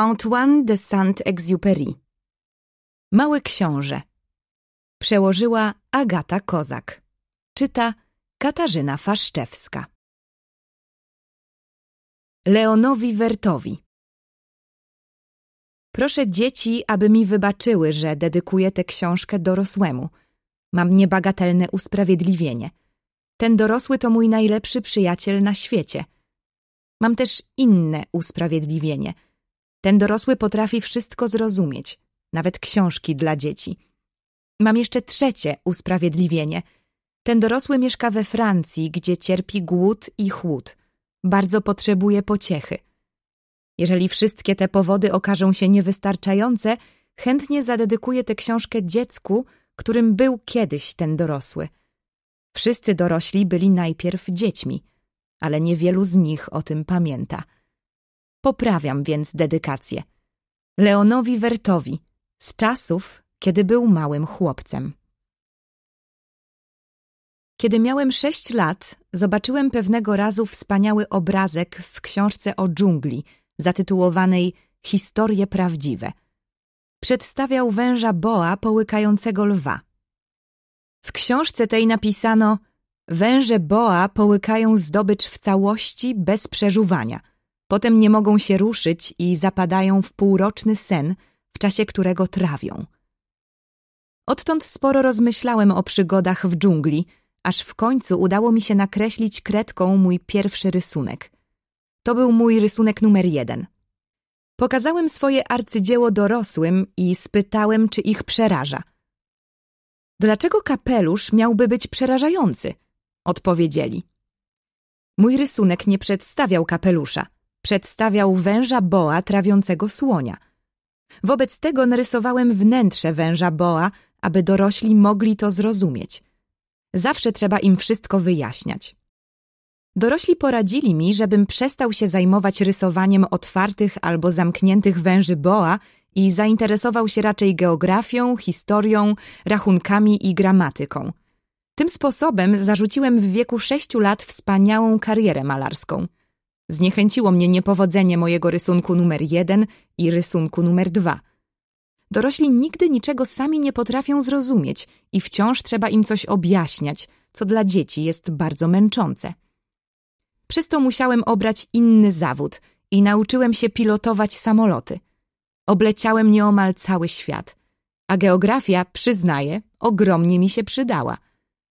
Antoine de Saint-Exupéry Mały książę Przełożyła Agata Kozak Czyta Katarzyna Faszczewska Leonowi Wertowi Proszę dzieci, aby mi wybaczyły, że dedykuję tę książkę dorosłemu. Mam niebagatelne usprawiedliwienie. Ten dorosły to mój najlepszy przyjaciel na świecie. Mam też inne usprawiedliwienie – ten dorosły potrafi wszystko zrozumieć, nawet książki dla dzieci. Mam jeszcze trzecie usprawiedliwienie. Ten dorosły mieszka we Francji, gdzie cierpi głód i chłód. Bardzo potrzebuje pociechy. Jeżeli wszystkie te powody okażą się niewystarczające, chętnie zadedykuję tę książkę dziecku, którym był kiedyś ten dorosły. Wszyscy dorośli byli najpierw dziećmi, ale niewielu z nich o tym pamięta. Poprawiam więc dedykację. Leonowi Wertowi z czasów, kiedy był małym chłopcem. Kiedy miałem sześć lat, zobaczyłem pewnego razu wspaniały obrazek w książce o dżungli, zatytułowanej Historie prawdziwe. Przedstawiał węża boa połykającego lwa. W książce tej napisano Węże boa połykają zdobycz w całości bez przeżuwania – Potem nie mogą się ruszyć i zapadają w półroczny sen, w czasie którego trawią. Odtąd sporo rozmyślałem o przygodach w dżungli, aż w końcu udało mi się nakreślić kredką mój pierwszy rysunek. To był mój rysunek numer jeden. Pokazałem swoje arcydzieło dorosłym i spytałem, czy ich przeraża. Dlaczego kapelusz miałby być przerażający? Odpowiedzieli. Mój rysunek nie przedstawiał kapelusza – przedstawiał węża boa trawiącego słonia. Wobec tego narysowałem wnętrze węża boa, aby dorośli mogli to zrozumieć. Zawsze trzeba im wszystko wyjaśniać. Dorośli poradzili mi, żebym przestał się zajmować rysowaniem otwartych albo zamkniętych węży boa i zainteresował się raczej geografią, historią, rachunkami i gramatyką. Tym sposobem zarzuciłem w wieku sześciu lat wspaniałą karierę malarską – Zniechęciło mnie niepowodzenie mojego rysunku numer jeden i rysunku numer dwa. Dorośli nigdy niczego sami nie potrafią zrozumieć i wciąż trzeba im coś objaśniać, co dla dzieci jest bardzo męczące. Przez to musiałem obrać inny zawód i nauczyłem się pilotować samoloty. Obleciałem nieomal cały świat, a geografia, przyznaję, ogromnie mi się przydała.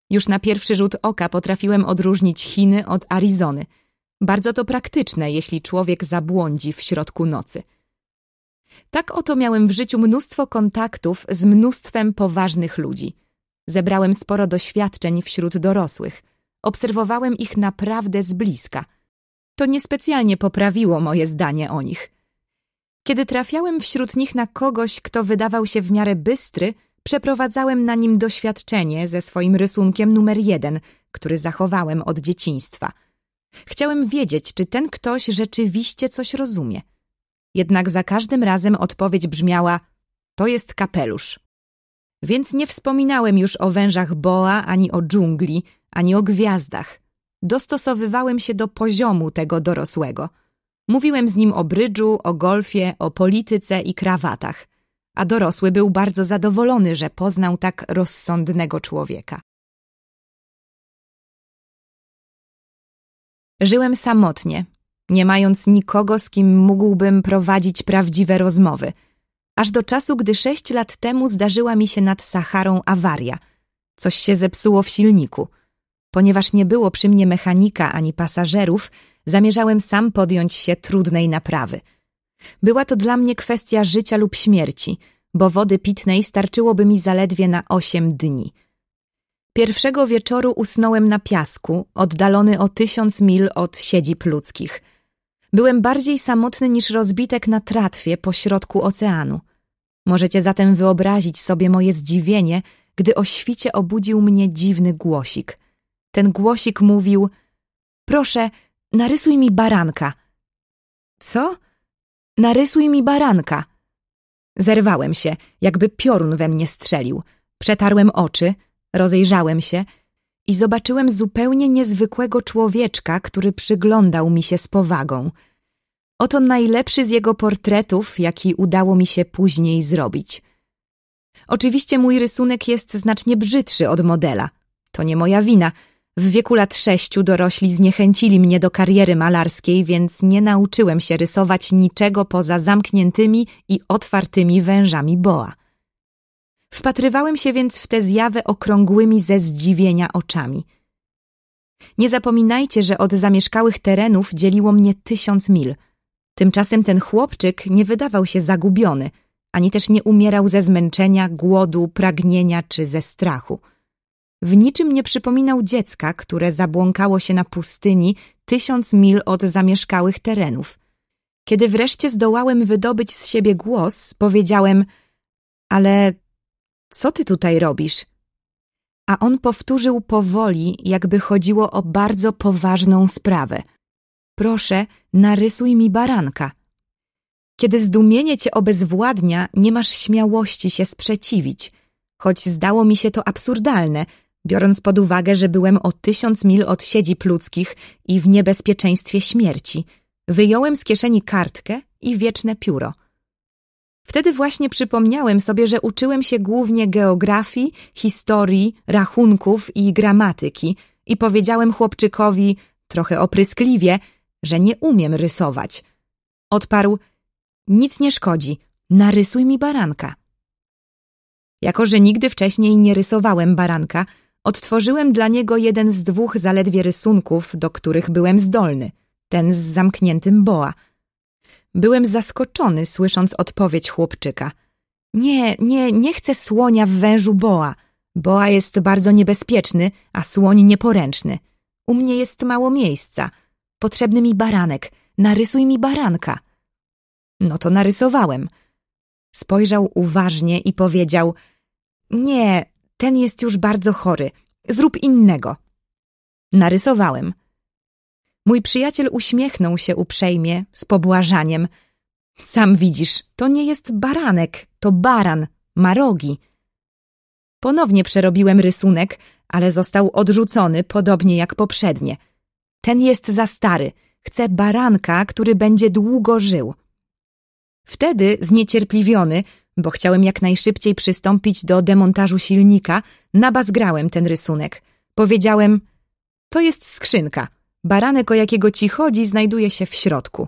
Już na pierwszy rzut oka potrafiłem odróżnić Chiny od Arizony – bardzo to praktyczne, jeśli człowiek zabłądzi w środku nocy. Tak oto miałem w życiu mnóstwo kontaktów z mnóstwem poważnych ludzi. Zebrałem sporo doświadczeń wśród dorosłych. Obserwowałem ich naprawdę z bliska. To niespecjalnie poprawiło moje zdanie o nich. Kiedy trafiałem wśród nich na kogoś, kto wydawał się w miarę bystry, przeprowadzałem na nim doświadczenie ze swoim rysunkiem numer jeden, który zachowałem od dzieciństwa – Chciałem wiedzieć, czy ten ktoś rzeczywiście coś rozumie. Jednak za każdym razem odpowiedź brzmiała: To jest kapelusz. Więc nie wspominałem już o wężach boa, ani o dżungli, ani o gwiazdach. Dostosowywałem się do poziomu tego dorosłego. Mówiłem z nim o brydżu, o golfie, o polityce i krawatach. A dorosły był bardzo zadowolony, że poznał tak rozsądnego człowieka. Żyłem samotnie, nie mając nikogo, z kim mógłbym prowadzić prawdziwe rozmowy, aż do czasu, gdy sześć lat temu zdarzyła mi się nad Saharą awaria. Coś się zepsuło w silniku. Ponieważ nie było przy mnie mechanika ani pasażerów, zamierzałem sam podjąć się trudnej naprawy. Była to dla mnie kwestia życia lub śmierci, bo wody pitnej starczyłoby mi zaledwie na osiem dni – Pierwszego wieczoru usnąłem na piasku, oddalony o tysiąc mil od siedzib ludzkich. Byłem bardziej samotny niż rozbitek na tratwie pośrodku oceanu. Możecie zatem wyobrazić sobie moje zdziwienie, gdy o świcie obudził mnie dziwny głosik. Ten głosik mówił: Proszę, narysuj mi baranka. Co? Narysuj mi baranka. Zerwałem się, jakby piorun we mnie strzelił. Przetarłem oczy, Rozejrzałem się i zobaczyłem zupełnie niezwykłego człowieczka, który przyglądał mi się z powagą. Oto najlepszy z jego portretów, jaki udało mi się później zrobić. Oczywiście mój rysunek jest znacznie brzydszy od modela. To nie moja wina. W wieku lat sześciu dorośli zniechęcili mnie do kariery malarskiej, więc nie nauczyłem się rysować niczego poza zamkniętymi i otwartymi wężami boa. Wpatrywałem się więc w tę zjawę okrągłymi ze zdziwienia oczami. Nie zapominajcie, że od zamieszkałych terenów dzieliło mnie tysiąc mil. Tymczasem ten chłopczyk nie wydawał się zagubiony, ani też nie umierał ze zmęczenia, głodu, pragnienia czy ze strachu. W niczym nie przypominał dziecka, które zabłąkało się na pustyni tysiąc mil od zamieszkałych terenów. Kiedy wreszcie zdołałem wydobyć z siebie głos, powiedziałem – ale co ty tutaj robisz? A on powtórzył powoli, jakby chodziło o bardzo poważną sprawę. Proszę, narysuj mi baranka. Kiedy zdumienie cię obezwładnia, nie masz śmiałości się sprzeciwić, choć zdało mi się to absurdalne, biorąc pod uwagę, że byłem o tysiąc mil od siedzib ludzkich i w niebezpieczeństwie śmierci. Wyjąłem z kieszeni kartkę i wieczne pióro – Wtedy właśnie przypomniałem sobie, że uczyłem się głównie geografii, historii, rachunków i gramatyki i powiedziałem chłopczykowi, trochę opryskliwie, że nie umiem rysować. Odparł, nic nie szkodzi, narysuj mi baranka. Jako, że nigdy wcześniej nie rysowałem baranka, odtworzyłem dla niego jeden z dwóch zaledwie rysunków, do których byłem zdolny, ten z zamkniętym boa – Byłem zaskoczony, słysząc odpowiedź chłopczyka. Nie, nie, nie chcę słonia w wężu boa. Boa jest bardzo niebezpieczny, a słoń nieporęczny. U mnie jest mało miejsca. Potrzebny mi baranek. Narysuj mi baranka. No to narysowałem. Spojrzał uważnie i powiedział: Nie, ten jest już bardzo chory. Zrób innego. Narysowałem. Mój przyjaciel uśmiechnął się uprzejmie, z pobłażaniem. Sam widzisz, to nie jest baranek, to baran, ma rogi. Ponownie przerobiłem rysunek, ale został odrzucony, podobnie jak poprzednie. Ten jest za stary, chcę baranka, który będzie długo żył. Wtedy, zniecierpliwiony, bo chciałem jak najszybciej przystąpić do demontażu silnika, nabazgrałem ten rysunek. Powiedziałem, to jest skrzynka – Baranek, o jakiego ci chodzi, znajduje się w środku.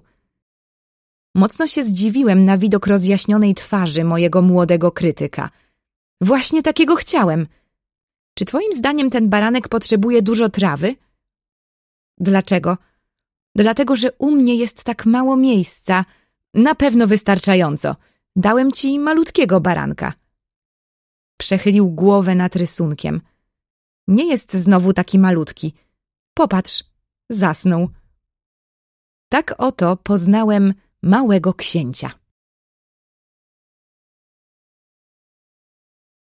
Mocno się zdziwiłem na widok rozjaśnionej twarzy mojego młodego krytyka. Właśnie takiego chciałem. Czy twoim zdaniem ten baranek potrzebuje dużo trawy? Dlaczego? Dlatego, że u mnie jest tak mało miejsca. Na pewno wystarczająco. Dałem ci malutkiego baranka. Przechylił głowę nad rysunkiem. Nie jest znowu taki malutki. Popatrz, zasnął. Tak oto poznałem małego księcia.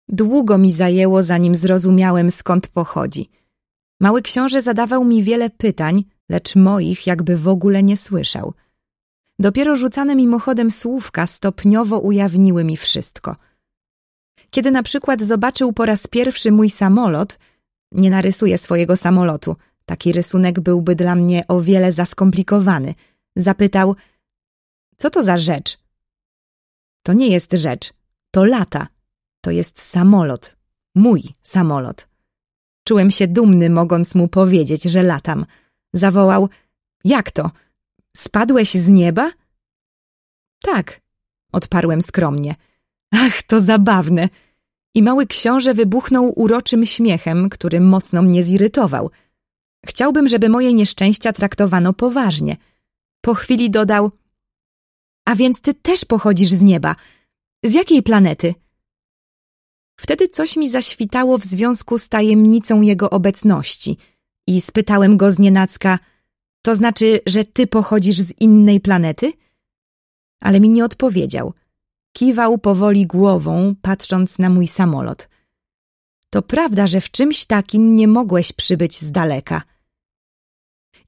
Długo mi zajęło, zanim zrozumiałem, skąd pochodzi. Mały książę zadawał mi wiele pytań, lecz moich jakby w ogóle nie słyszał. Dopiero rzucane mimochodem słówka stopniowo ujawniły mi wszystko. Kiedy na przykład zobaczył po raz pierwszy mój samolot, nie narysuję swojego samolotu – Taki rysunek byłby dla mnie o wiele za skomplikowany. Zapytał, co to za rzecz? To nie jest rzecz, to lata. To jest samolot, mój samolot. Czułem się dumny, mogąc mu powiedzieć, że latam. Zawołał, jak to? Spadłeś z nieba? Tak, odparłem skromnie. Ach, to zabawne! I mały książę wybuchnął uroczym śmiechem, który mocno mnie zirytował – Chciałbym, żeby moje nieszczęścia traktowano poważnie. Po chwili dodał: A więc ty też pochodzisz z nieba. Z jakiej planety? Wtedy coś mi zaświtało w związku z tajemnicą jego obecności i spytałem go z To znaczy, że ty pochodzisz z innej planety? Ale mi nie odpowiedział. Kiwał powoli głową, patrząc na mój samolot. To prawda, że w czymś takim nie mogłeś przybyć z daleka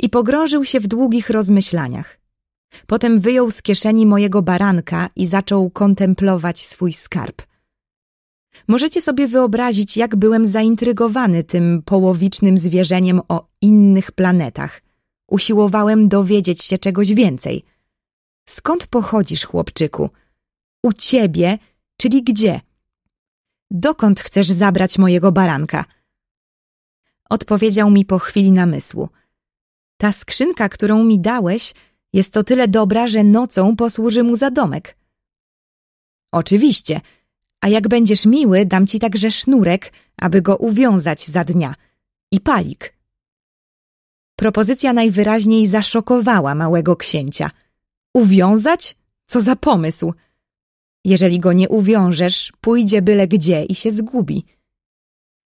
i pogrążył się w długich rozmyślaniach. Potem wyjął z kieszeni mojego baranka i zaczął kontemplować swój skarb. Możecie sobie wyobrazić, jak byłem zaintrygowany tym połowicznym zwierzeniem o innych planetach. Usiłowałem dowiedzieć się czegoś więcej. Skąd pochodzisz, chłopczyku? U ciebie, czyli gdzie? Dokąd chcesz zabrać mojego baranka? Odpowiedział mi po chwili namysłu – ta skrzynka, którą mi dałeś, jest o tyle dobra, że nocą posłuży mu za domek. Oczywiście, a jak będziesz miły, dam ci także sznurek, aby go uwiązać za dnia. I palik. Propozycja najwyraźniej zaszokowała małego księcia. Uwiązać? Co za pomysł! Jeżeli go nie uwiążesz, pójdzie byle gdzie i się zgubi.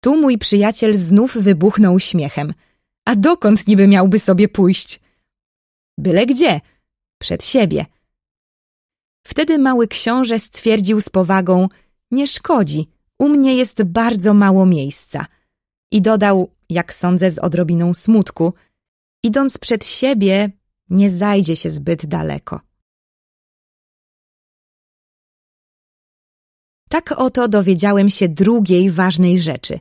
Tu mój przyjaciel znów wybuchnął śmiechem – a dokąd niby miałby sobie pójść? Byle gdzie, przed siebie. Wtedy mały książę stwierdził z powagą, nie szkodzi, u mnie jest bardzo mało miejsca. I dodał, jak sądzę z odrobiną smutku, idąc przed siebie, nie zajdzie się zbyt daleko. Tak oto dowiedziałem się drugiej ważnej rzeczy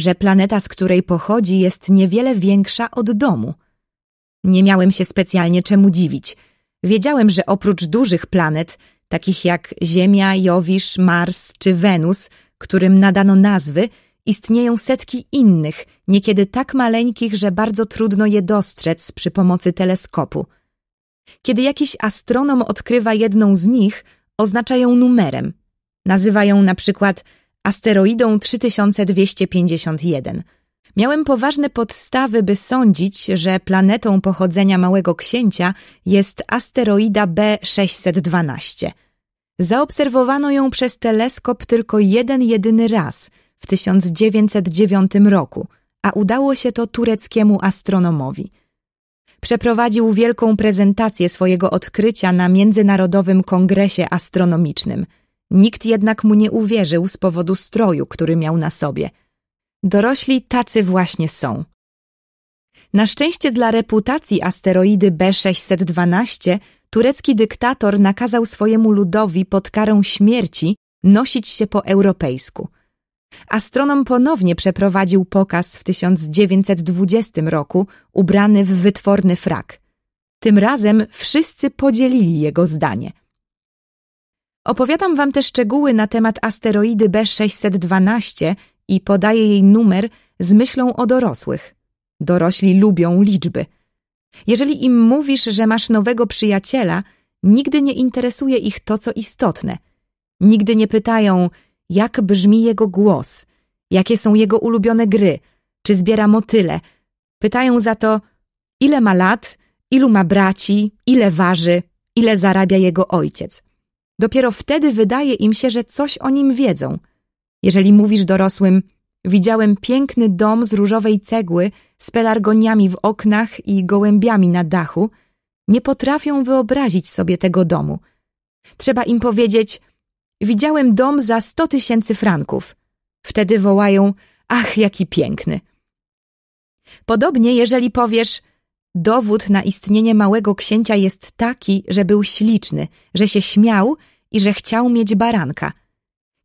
że planeta, z której pochodzi, jest niewiele większa od domu. Nie miałem się specjalnie czemu dziwić. Wiedziałem, że oprócz dużych planet, takich jak Ziemia, Jowisz, Mars czy Wenus, którym nadano nazwy, istnieją setki innych, niekiedy tak maleńkich, że bardzo trudno je dostrzec przy pomocy teleskopu. Kiedy jakiś astronom odkrywa jedną z nich, oznacza ją numerem. Nazywają na przykład asteroidą 3251. Miałem poważne podstawy, by sądzić, że planetą pochodzenia Małego Księcia jest asteroida B612. Zaobserwowano ją przez teleskop tylko jeden jedyny raz w 1909 roku, a udało się to tureckiemu astronomowi. Przeprowadził wielką prezentację swojego odkrycia na Międzynarodowym Kongresie Astronomicznym – Nikt jednak mu nie uwierzył z powodu stroju, który miał na sobie. Dorośli tacy właśnie są. Na szczęście dla reputacji asteroidy B612 turecki dyktator nakazał swojemu ludowi pod karą śmierci nosić się po europejsku. Astronom ponownie przeprowadził pokaz w 1920 roku ubrany w wytworny frak. Tym razem wszyscy podzielili jego zdanie – Opowiadam Wam te szczegóły na temat asteroidy B612 i podaję jej numer z myślą o dorosłych. Dorośli lubią liczby. Jeżeli im mówisz, że masz nowego przyjaciela, nigdy nie interesuje ich to, co istotne. Nigdy nie pytają, jak brzmi jego głos, jakie są jego ulubione gry, czy zbiera motyle. Pytają za to, ile ma lat, ilu ma braci, ile waży, ile zarabia jego ojciec. Dopiero wtedy wydaje im się, że coś o nim wiedzą. Jeżeli mówisz dorosłym, widziałem piękny dom z różowej cegły, z pelargoniami w oknach i gołębiami na dachu, nie potrafią wyobrazić sobie tego domu. Trzeba im powiedzieć, widziałem dom za sto tysięcy franków. Wtedy wołają, ach, jaki piękny. Podobnie, jeżeli powiesz, Dowód na istnienie małego księcia jest taki, że był śliczny, że się śmiał i że chciał mieć baranka.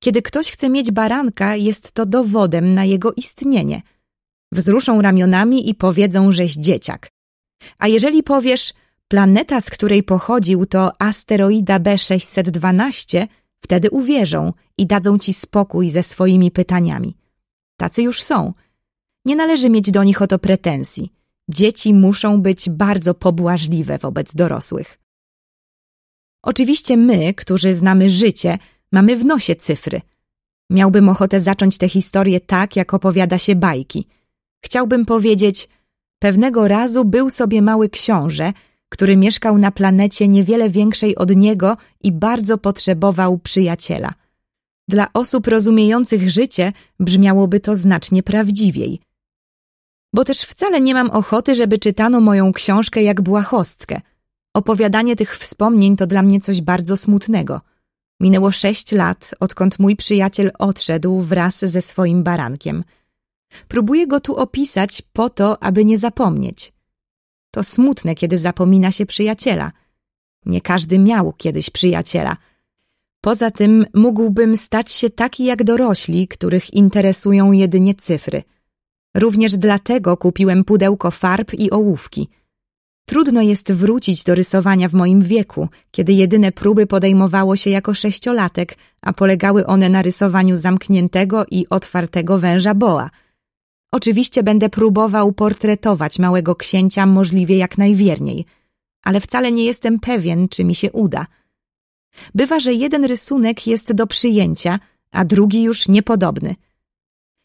Kiedy ktoś chce mieć baranka, jest to dowodem na jego istnienie. Wzruszą ramionami i powiedzą, żeś dzieciak. A jeżeli powiesz, planeta, z której pochodził, to asteroida B612, wtedy uwierzą i dadzą ci spokój ze swoimi pytaniami. Tacy już są. Nie należy mieć do nich o to pretensji. Dzieci muszą być bardzo pobłażliwe wobec dorosłych. Oczywiście my, którzy znamy życie, mamy w nosie cyfry. Miałbym ochotę zacząć tę historię tak, jak opowiada się bajki. Chciałbym powiedzieć, pewnego razu był sobie mały książę, który mieszkał na planecie niewiele większej od niego i bardzo potrzebował przyjaciela. Dla osób rozumiejących życie brzmiałoby to znacznie prawdziwiej – bo też wcale nie mam ochoty, żeby czytano moją książkę jak błahostkę. Opowiadanie tych wspomnień to dla mnie coś bardzo smutnego. Minęło sześć lat, odkąd mój przyjaciel odszedł wraz ze swoim barankiem. Próbuję go tu opisać po to, aby nie zapomnieć. To smutne, kiedy zapomina się przyjaciela. Nie każdy miał kiedyś przyjaciela. Poza tym mógłbym stać się taki jak dorośli, których interesują jedynie cyfry – Również dlatego kupiłem pudełko farb i ołówki. Trudno jest wrócić do rysowania w moim wieku, kiedy jedyne próby podejmowało się jako sześciolatek, a polegały one na rysowaniu zamkniętego i otwartego węża boa. Oczywiście będę próbował portretować małego księcia możliwie jak najwierniej, ale wcale nie jestem pewien, czy mi się uda. Bywa, że jeden rysunek jest do przyjęcia, a drugi już niepodobny –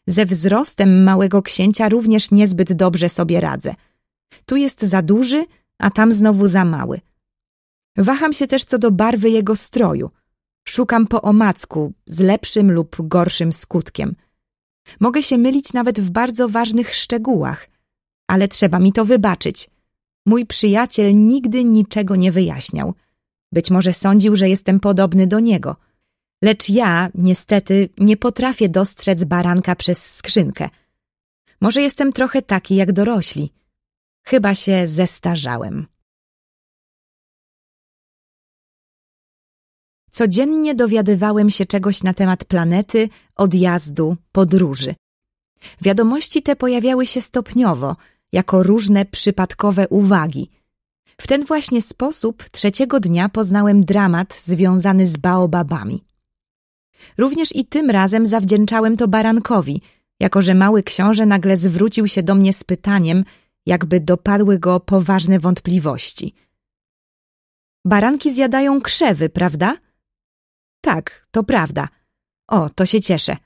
ze wzrostem małego księcia również niezbyt dobrze sobie radzę. Tu jest za duży, a tam znowu za mały. Waham się też co do barwy jego stroju. Szukam po omacku, z lepszym lub gorszym skutkiem. Mogę się mylić nawet w bardzo ważnych szczegółach, ale trzeba mi to wybaczyć. Mój przyjaciel nigdy niczego nie wyjaśniał. Być może sądził, że jestem podobny do niego – Lecz ja, niestety, nie potrafię dostrzec baranka przez skrzynkę. Może jestem trochę taki jak dorośli. Chyba się zestarzałem. Codziennie dowiadywałem się czegoś na temat planety, odjazdu, podróży. Wiadomości te pojawiały się stopniowo, jako różne przypadkowe uwagi. W ten właśnie sposób trzeciego dnia poznałem dramat związany z baobabami. Również i tym razem zawdzięczałem to barankowi, jako że mały książę nagle zwrócił się do mnie z pytaniem, jakby dopadły go poważne wątpliwości. Baranki zjadają krzewy, prawda? Tak, to prawda. O, to się cieszę.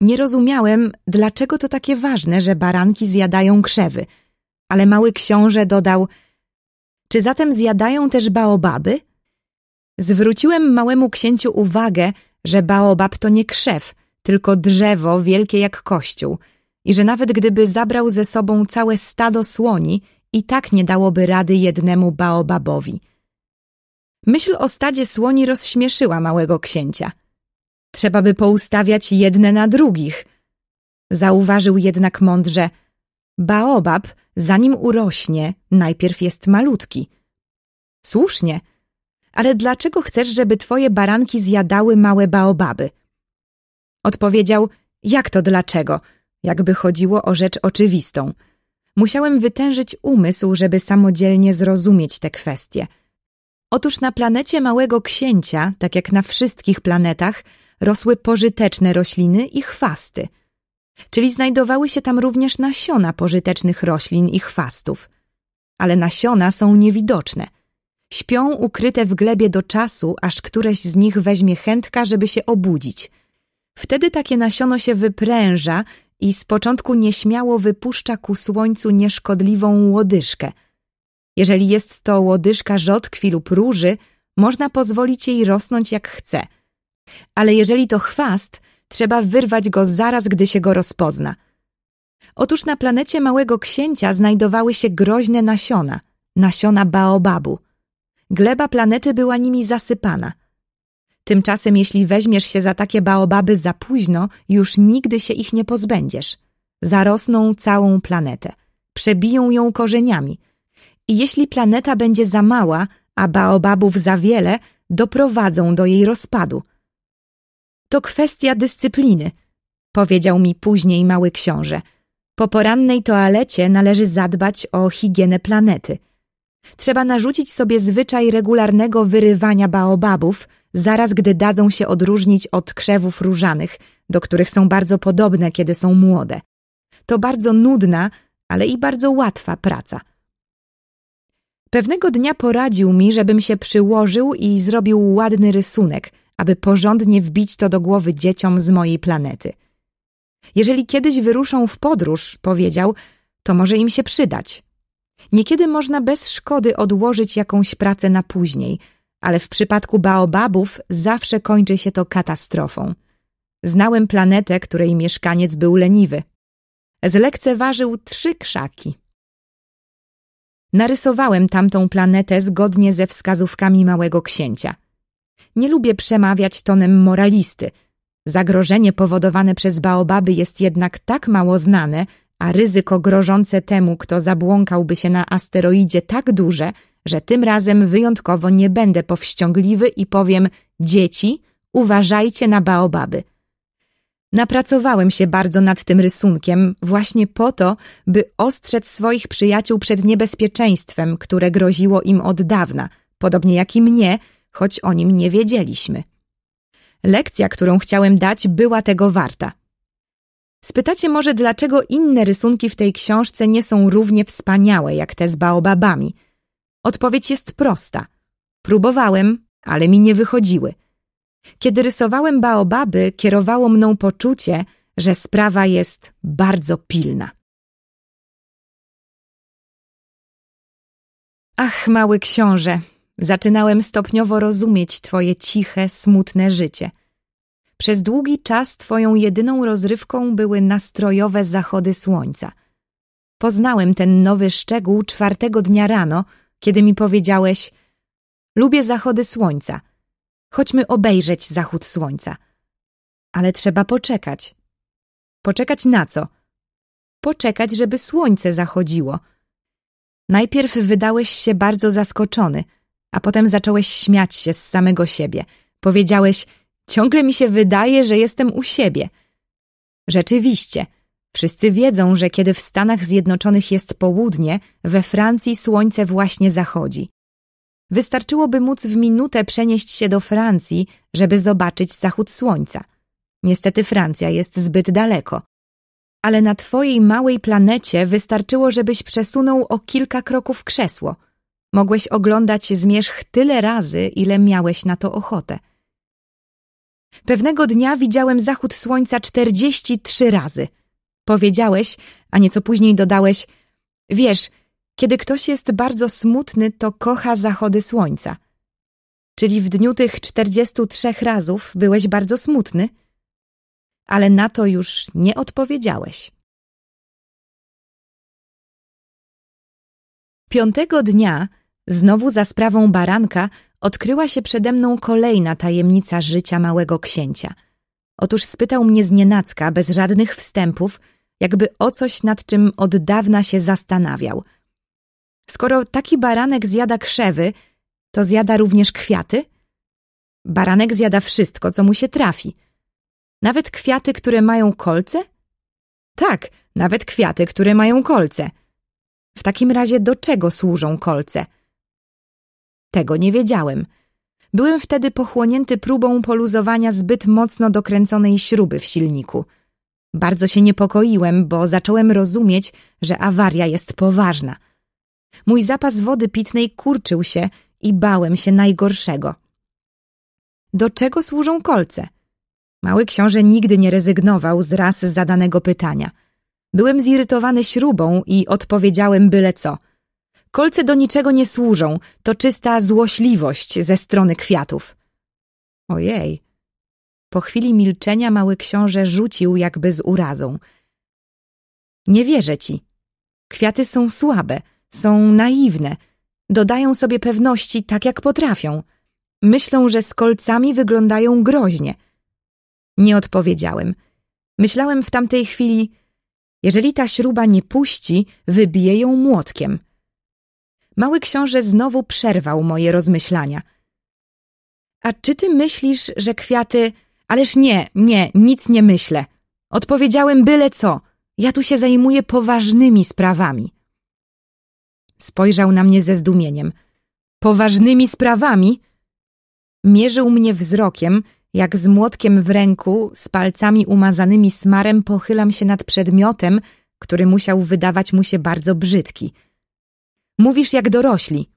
Nie rozumiałem, dlaczego to takie ważne, że baranki zjadają krzewy, ale mały książę dodał: Czy zatem zjadają też baobaby? Zwróciłem małemu księciu uwagę, że baobab to nie krzew, tylko drzewo wielkie jak kościół i że nawet gdyby zabrał ze sobą całe stado słoni, i tak nie dałoby rady jednemu baobabowi. Myśl o stadzie słoni rozśmieszyła małego księcia. Trzeba by poustawiać jedne na drugich. Zauważył jednak mądrze, baobab, zanim urośnie, najpierw jest malutki. Słusznie, ale dlaczego chcesz, żeby twoje baranki zjadały małe baobaby? Odpowiedział, jak to dlaczego? Jakby chodziło o rzecz oczywistą. Musiałem wytężyć umysł, żeby samodzielnie zrozumieć tę kwestię. Otóż na planecie Małego Księcia, tak jak na wszystkich planetach, rosły pożyteczne rośliny i chwasty. Czyli znajdowały się tam również nasiona pożytecznych roślin i chwastów. Ale nasiona są niewidoczne – Śpią ukryte w glebie do czasu, aż któreś z nich weźmie chętka, żeby się obudzić. Wtedy takie nasiono się wypręża i z początku nieśmiało wypuszcza ku słońcu nieszkodliwą łodyżkę. Jeżeli jest to łodyżka rzodkwi lub róży, można pozwolić jej rosnąć jak chce. Ale jeżeli to chwast, trzeba wyrwać go zaraz, gdy się go rozpozna. Otóż na planecie Małego Księcia znajdowały się groźne nasiona, nasiona baobabu. Gleba planety była nimi zasypana. Tymczasem jeśli weźmiesz się za takie baobaby za późno, już nigdy się ich nie pozbędziesz. Zarosną całą planetę. Przebiją ją korzeniami. I jeśli planeta będzie za mała, a baobabów za wiele, doprowadzą do jej rozpadu. To kwestia dyscypliny, powiedział mi później mały książę. Po porannej toalecie należy zadbać o higienę planety – Trzeba narzucić sobie zwyczaj regularnego wyrywania baobabów, zaraz gdy dadzą się odróżnić od krzewów różanych, do których są bardzo podobne, kiedy są młode. To bardzo nudna, ale i bardzo łatwa praca. Pewnego dnia poradził mi, żebym się przyłożył i zrobił ładny rysunek, aby porządnie wbić to do głowy dzieciom z mojej planety. Jeżeli kiedyś wyruszą w podróż, powiedział, to może im się przydać. Niekiedy można bez szkody odłożyć jakąś pracę na później, ale w przypadku baobabów zawsze kończy się to katastrofą. Znałem planetę, której mieszkaniec był leniwy. Zlekceważył trzy krzaki. Narysowałem tamtą planetę zgodnie ze wskazówkami małego księcia. Nie lubię przemawiać tonem moralisty. Zagrożenie powodowane przez baobaby jest jednak tak mało znane, a ryzyko grożące temu, kto zabłąkałby się na asteroidzie tak duże, że tym razem wyjątkowo nie będę powściągliwy i powiem dzieci, uważajcie na baobaby. Napracowałem się bardzo nad tym rysunkiem właśnie po to, by ostrzec swoich przyjaciół przed niebezpieczeństwem, które groziło im od dawna, podobnie jak i mnie, choć o nim nie wiedzieliśmy. Lekcja, którą chciałem dać, była tego warta. Spytacie może, dlaczego inne rysunki w tej książce nie są równie wspaniałe jak te z baobabami. Odpowiedź jest prosta. Próbowałem, ale mi nie wychodziły. Kiedy rysowałem baobaby, kierowało mną poczucie, że sprawa jest bardzo pilna. Ach, mały książę, zaczynałem stopniowo rozumieć twoje ciche, smutne życie. Przez długi czas twoją jedyną rozrywką były nastrojowe zachody słońca. Poznałem ten nowy szczegół czwartego dnia rano, kiedy mi powiedziałeś: Lubię zachody słońca. Chodźmy obejrzeć zachód słońca. Ale trzeba poczekać. Poczekać na co? Poczekać, żeby słońce zachodziło. Najpierw wydałeś się bardzo zaskoczony, a potem zacząłeś śmiać się z samego siebie. Powiedziałeś: Ciągle mi się wydaje, że jestem u siebie. Rzeczywiście, wszyscy wiedzą, że kiedy w Stanach Zjednoczonych jest południe, we Francji słońce właśnie zachodzi. Wystarczyłoby móc w minutę przenieść się do Francji, żeby zobaczyć zachód słońca. Niestety Francja jest zbyt daleko. Ale na twojej małej planecie wystarczyło, żebyś przesunął o kilka kroków krzesło. Mogłeś oglądać zmierzch tyle razy, ile miałeś na to ochotę. Pewnego dnia widziałem zachód słońca 43 razy. Powiedziałeś, a nieco później dodałeś, wiesz, kiedy ktoś jest bardzo smutny, to kocha zachody słońca. Czyli w dniu tych 43 razów byłeś bardzo smutny? Ale na to już nie odpowiedziałeś. Piątego dnia, znowu za sprawą baranka, odkryła się przede mną kolejna tajemnica życia małego księcia. Otóż spytał mnie znienacka, bez żadnych wstępów, jakby o coś, nad czym od dawna się zastanawiał. Skoro taki baranek zjada krzewy, to zjada również kwiaty? Baranek zjada wszystko, co mu się trafi. Nawet kwiaty, które mają kolce? Tak, nawet kwiaty, które mają kolce. W takim razie do czego służą kolce? Tego nie wiedziałem. Byłem wtedy pochłonięty próbą poluzowania zbyt mocno dokręconej śruby w silniku. Bardzo się niepokoiłem, bo zacząłem rozumieć, że awaria jest poważna. Mój zapas wody pitnej kurczył się i bałem się najgorszego. Do czego służą kolce? Mały książę nigdy nie rezygnował z raz zadanego pytania. Byłem zirytowany śrubą i odpowiedziałem byle co – Kolce do niczego nie służą, to czysta złośliwość ze strony kwiatów. Ojej. Po chwili milczenia mały książę rzucił jakby z urazą. Nie wierzę ci. Kwiaty są słabe, są naiwne, dodają sobie pewności tak jak potrafią. Myślą, że z kolcami wyglądają groźnie. Nie odpowiedziałem. Myślałem w tamtej chwili, jeżeli ta śruba nie puści, wybije ją młotkiem. Mały książę znowu przerwał moje rozmyślania. A czy ty myślisz, że kwiaty... Ależ nie, nie, nic nie myślę. Odpowiedziałem byle co. Ja tu się zajmuję poważnymi sprawami. Spojrzał na mnie ze zdumieniem. Poważnymi sprawami? Mierzył mnie wzrokiem, jak z młotkiem w ręku, z palcami umazanymi smarem pochylam się nad przedmiotem, który musiał wydawać mu się bardzo brzydki – Mówisz jak dorośli.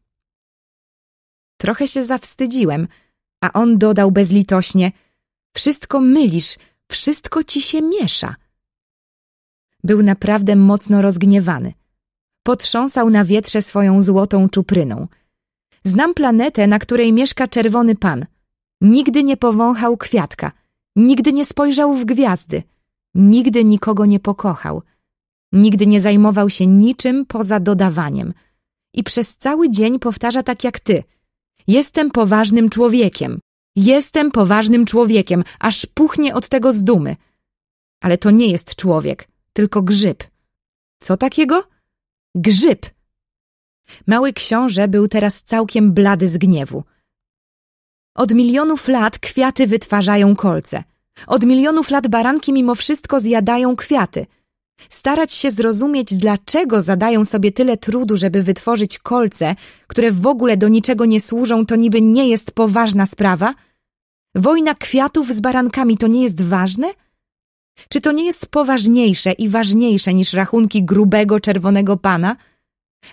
Trochę się zawstydziłem, a on dodał bezlitośnie – wszystko mylisz, wszystko ci się miesza. Był naprawdę mocno rozgniewany. Potrząsał na wietrze swoją złotą czupryną. Znam planetę, na której mieszka czerwony pan. Nigdy nie powąchał kwiatka, nigdy nie spojrzał w gwiazdy, nigdy nikogo nie pokochał, nigdy nie zajmował się niczym poza dodawaniem – i przez cały dzień powtarza tak jak ty. Jestem poważnym człowiekiem. Jestem poważnym człowiekiem, aż puchnie od tego z dumy. Ale to nie jest człowiek, tylko grzyb. Co takiego? Grzyb! Mały książę był teraz całkiem blady z gniewu. Od milionów lat kwiaty wytwarzają kolce. Od milionów lat baranki mimo wszystko zjadają kwiaty – Starać się zrozumieć, dlaczego zadają sobie tyle trudu, żeby wytworzyć kolce, które w ogóle do niczego nie służą, to niby nie jest poważna sprawa? Wojna kwiatów z barankami to nie jest ważne? Czy to nie jest poważniejsze i ważniejsze niż rachunki grubego czerwonego pana?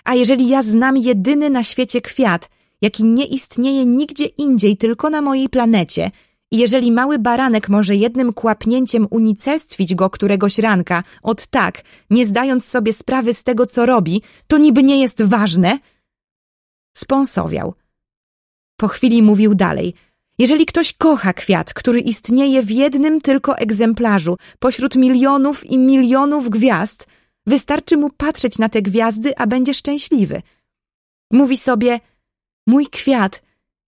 A jeżeli ja znam jedyny na świecie kwiat, jaki nie istnieje nigdzie indziej, tylko na mojej planecie – i jeżeli mały baranek może jednym kłapnięciem unicestwić go któregoś ranka, od tak, nie zdając sobie sprawy z tego, co robi, to niby nie jest ważne? Sponsowiał. Po chwili mówił dalej. Jeżeli ktoś kocha kwiat, który istnieje w jednym tylko egzemplarzu, pośród milionów i milionów gwiazd, wystarczy mu patrzeć na te gwiazdy, a będzie szczęśliwy. Mówi sobie, mój kwiat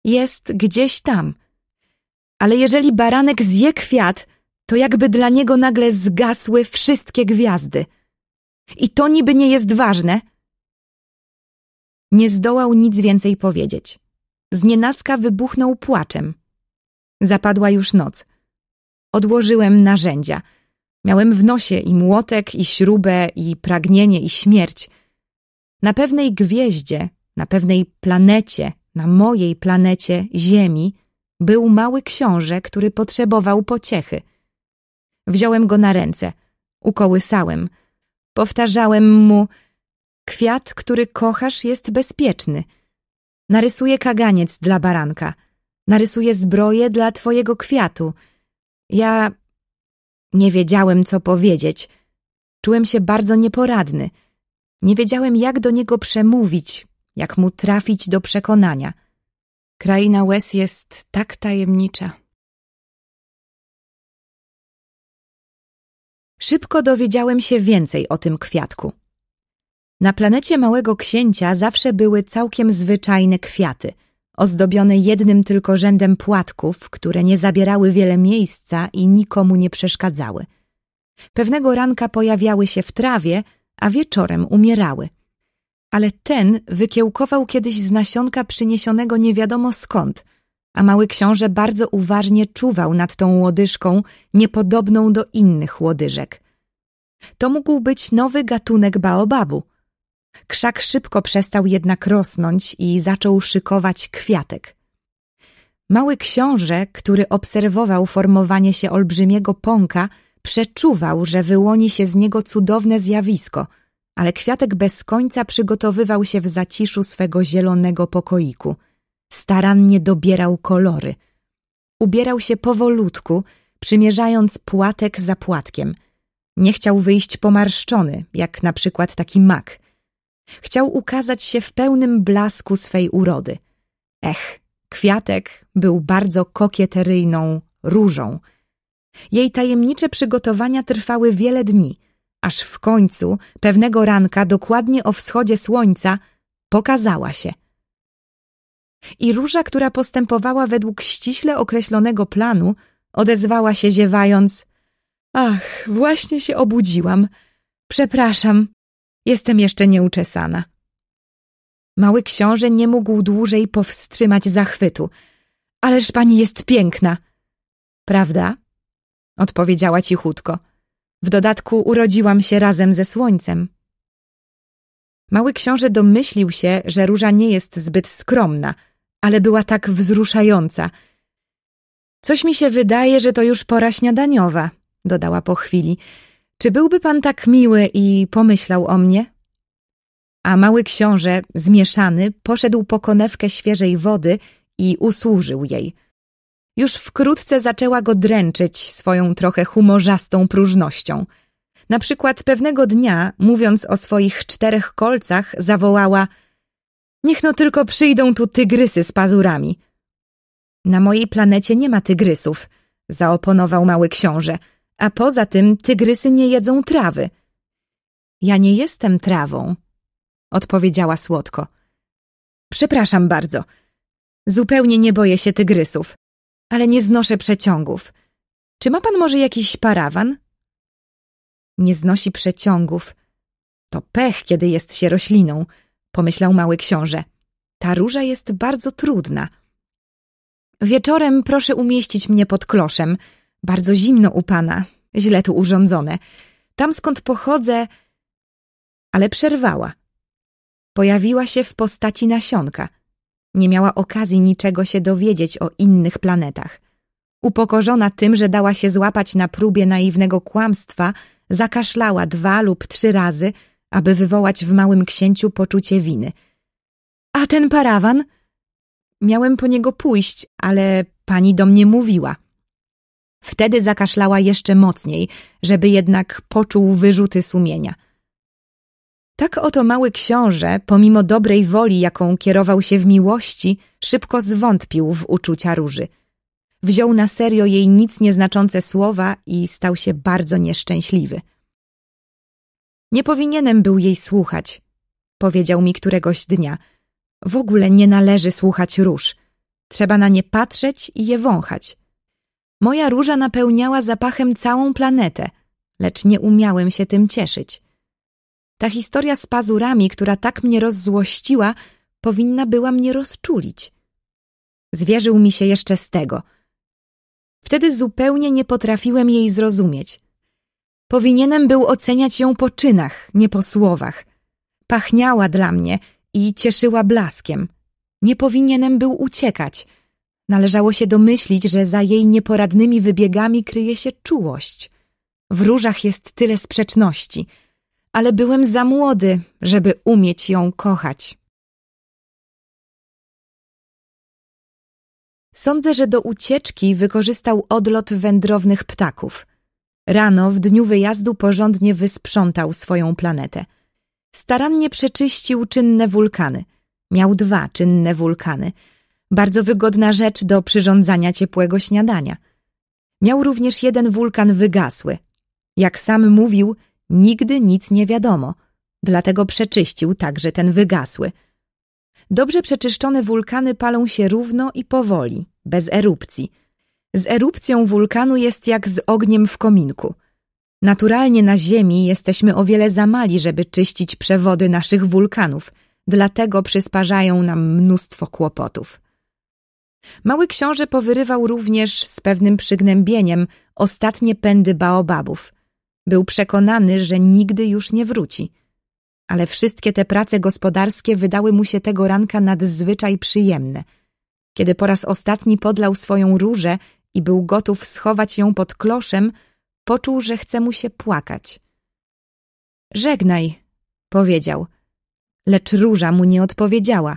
jest gdzieś tam – ale jeżeli baranek zje kwiat, to jakby dla niego nagle zgasły wszystkie gwiazdy. I to niby nie jest ważne. Nie zdołał nic więcej powiedzieć. Znienacka wybuchnął płaczem. Zapadła już noc. Odłożyłem narzędzia. Miałem w nosie i młotek, i śrubę, i pragnienie, i śmierć. Na pewnej gwieździe, na pewnej planecie, na mojej planecie Ziemi, był mały książę, który potrzebował pociechy. Wziąłem go na ręce, ukołysałem. Powtarzałem mu, kwiat, który kochasz, jest bezpieczny. Narysuję kaganiec dla baranka. Narysuję zbroję dla twojego kwiatu. Ja nie wiedziałem, co powiedzieć. Czułem się bardzo nieporadny. Nie wiedziałem, jak do niego przemówić, jak mu trafić do przekonania. Kraina łez jest tak tajemnicza. Szybko dowiedziałem się więcej o tym kwiatku. Na planecie Małego Księcia zawsze były całkiem zwyczajne kwiaty, ozdobione jednym tylko rzędem płatków, które nie zabierały wiele miejsca i nikomu nie przeszkadzały. Pewnego ranka pojawiały się w trawie, a wieczorem umierały – ale ten wykiełkował kiedyś z nasionka przyniesionego nie wiadomo skąd, a mały książę bardzo uważnie czuwał nad tą łodyżką, niepodobną do innych łodyżek. To mógł być nowy gatunek baobabu. Krzak szybko przestał jednak rosnąć i zaczął szykować kwiatek. Mały książę, który obserwował formowanie się olbrzymiego pąka, przeczuwał, że wyłoni się z niego cudowne zjawisko – ale kwiatek bez końca przygotowywał się w zaciszu swego zielonego pokoiku. Starannie dobierał kolory. Ubierał się powolutku, przymierzając płatek za płatkiem. Nie chciał wyjść pomarszczony, jak na przykład taki mak. Chciał ukazać się w pełnym blasku swej urody. Ech, kwiatek był bardzo kokieteryjną różą. Jej tajemnicze przygotowania trwały wiele dni – aż w końcu, pewnego ranka, dokładnie o wschodzie słońca, pokazała się. I róża, która postępowała według ściśle określonego planu, odezwała się ziewając – Ach, właśnie się obudziłam. Przepraszam, jestem jeszcze nieuczesana. Mały książę nie mógł dłużej powstrzymać zachwytu. Ależ pani jest piękna. Prawda? Odpowiedziała cichutko. W dodatku urodziłam się razem ze słońcem. Mały książę domyślił się, że róża nie jest zbyt skromna, ale była tak wzruszająca. Coś mi się wydaje, że to już pora śniadaniowa, dodała po chwili. Czy byłby pan tak miły i pomyślał o mnie? A mały książę, zmieszany, poszedł po konewkę świeżej wody i usłużył jej. Już wkrótce zaczęła go dręczyć swoją trochę humorzastą próżnością. Na przykład pewnego dnia, mówiąc o swoich czterech kolcach, zawołała Niech no tylko przyjdą tu tygrysy z pazurami. Na mojej planecie nie ma tygrysów, zaoponował mały książę, a poza tym tygrysy nie jedzą trawy. Ja nie jestem trawą, odpowiedziała słodko. Przepraszam bardzo. Zupełnie nie boję się tygrysów ale nie znoszę przeciągów. Czy ma pan może jakiś parawan? Nie znosi przeciągów. To pech, kiedy jest się rośliną, pomyślał mały książę. Ta róża jest bardzo trudna. Wieczorem proszę umieścić mnie pod kloszem. Bardzo zimno u pana, źle tu urządzone. Tam skąd pochodzę... Ale przerwała. Pojawiła się w postaci nasionka – nie miała okazji niczego się dowiedzieć o innych planetach. Upokorzona tym, że dała się złapać na próbie naiwnego kłamstwa, zakaszlała dwa lub trzy razy, aby wywołać w małym księciu poczucie winy. A ten parawan? Miałem po niego pójść, ale pani do mnie mówiła. Wtedy zakaszlała jeszcze mocniej, żeby jednak poczuł wyrzuty sumienia. Tak oto mały książę, pomimo dobrej woli, jaką kierował się w miłości, szybko zwątpił w uczucia róży. Wziął na serio jej nic nieznaczące słowa i stał się bardzo nieszczęśliwy. Nie powinienem był jej słuchać, powiedział mi któregoś dnia. W ogóle nie należy słuchać róż. Trzeba na nie patrzeć i je wąchać. Moja róża napełniała zapachem całą planetę, lecz nie umiałem się tym cieszyć. Ta historia z pazurami, która tak mnie rozzłościła, powinna była mnie rozczulić. Zwierzył mi się jeszcze z tego. Wtedy zupełnie nie potrafiłem jej zrozumieć. Powinienem był oceniać ją po czynach, nie po słowach. Pachniała dla mnie i cieszyła blaskiem. Nie powinienem był uciekać. Należało się domyślić, że za jej nieporadnymi wybiegami kryje się czułość. W różach jest tyle sprzeczności – ale byłem za młody, żeby umieć ją kochać. Sądzę, że do ucieczki wykorzystał odlot wędrownych ptaków. Rano, w dniu wyjazdu, porządnie wysprzątał swoją planetę. Starannie przeczyścił czynne wulkany. Miał dwa czynne wulkany. Bardzo wygodna rzecz do przyrządzania ciepłego śniadania. Miał również jeden wulkan wygasły. Jak sam mówił, Nigdy nic nie wiadomo, dlatego przeczyścił także ten wygasły. Dobrze przeczyszczone wulkany palą się równo i powoli, bez erupcji. Z erupcją wulkanu jest jak z ogniem w kominku. Naturalnie na Ziemi jesteśmy o wiele za mali, żeby czyścić przewody naszych wulkanów, dlatego przysparzają nam mnóstwo kłopotów. Mały książę powyrywał również z pewnym przygnębieniem ostatnie pędy baobabów – był przekonany, że nigdy już nie wróci. Ale wszystkie te prace gospodarskie wydały mu się tego ranka nadzwyczaj przyjemne. Kiedy po raz ostatni podlał swoją różę i był gotów schować ją pod kloszem, poczuł, że chce mu się płakać. Żegnaj, powiedział, lecz róża mu nie odpowiedziała.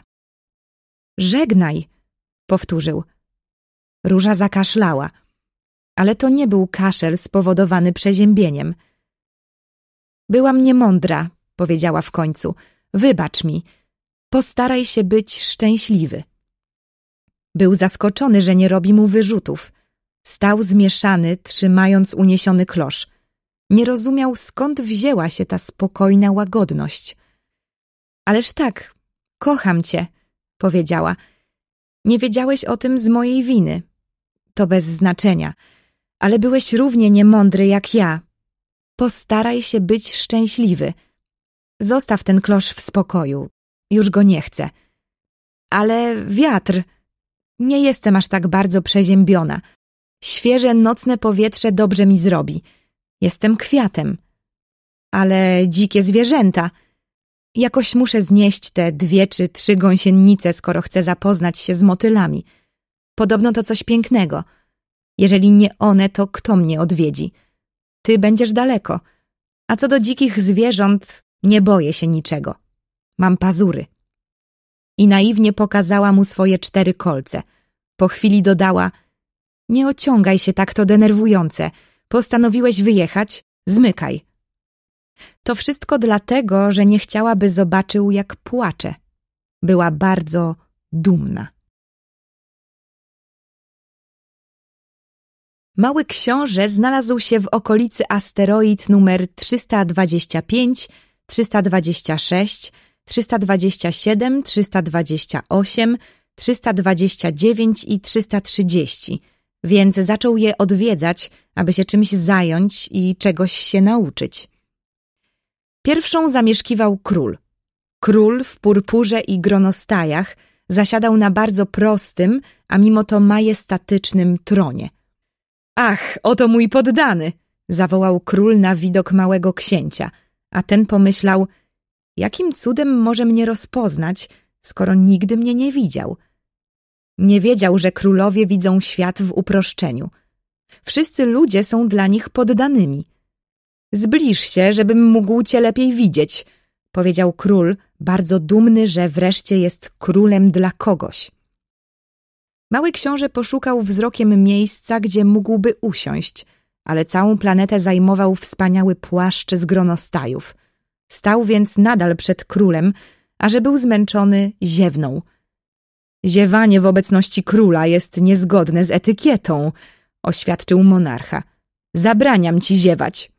Żegnaj, powtórzył. Róża zakaszlała ale to nie był kaszel spowodowany przeziębieniem. Byłam niemądra, powiedziała w końcu. Wybacz mi. Postaraj się być szczęśliwy. Był zaskoczony, że nie robi mu wyrzutów. Stał zmieszany, trzymając uniesiony klosz. Nie rozumiał, skąd wzięła się ta spokojna łagodność. Ależ tak, kocham cię, powiedziała. Nie wiedziałeś o tym z mojej winy. To bez znaczenia ale byłeś równie niemądry jak ja. Postaraj się być szczęśliwy. Zostaw ten klosz w spokoju. Już go nie chcę. Ale wiatr... Nie jestem aż tak bardzo przeziębiona. Świeże nocne powietrze dobrze mi zrobi. Jestem kwiatem. Ale dzikie zwierzęta. Jakoś muszę znieść te dwie czy trzy gąsienice, skoro chcę zapoznać się z motylami. Podobno to coś pięknego – jeżeli nie one, to kto mnie odwiedzi? Ty będziesz daleko. A co do dzikich zwierząt, nie boję się niczego. Mam pazury. I naiwnie pokazała mu swoje cztery kolce. Po chwili dodała: Nie ociągaj się tak, to denerwujące. Postanowiłeś wyjechać? Zmykaj. To wszystko dlatego, że nie chciałaby zobaczył, jak płacze. Była bardzo dumna. Mały książę znalazł się w okolicy asteroid numer 325, 326, 327, 328, 329 i 330, więc zaczął je odwiedzać, aby się czymś zająć i czegoś się nauczyć. Pierwszą zamieszkiwał król. Król w purpurze i gronostajach zasiadał na bardzo prostym, a mimo to majestatycznym tronie. Ach, oto mój poddany! zawołał król na widok małego księcia, a ten pomyślał, jakim cudem może mnie rozpoznać, skoro nigdy mnie nie widział. Nie wiedział, że królowie widzą świat w uproszczeniu. Wszyscy ludzie są dla nich poddanymi. Zbliż się, żebym mógł cię lepiej widzieć, powiedział król, bardzo dumny, że wreszcie jest królem dla kogoś. Mały książę poszukał wzrokiem miejsca, gdzie mógłby usiąść, ale całą planetę zajmował wspaniały płaszcz z gronostajów. Stał więc nadal przed królem, a że był zmęczony, ziewnął. Ziewanie w obecności króla jest niezgodne z etykietą, oświadczył monarcha. Zabraniam ci ziewać.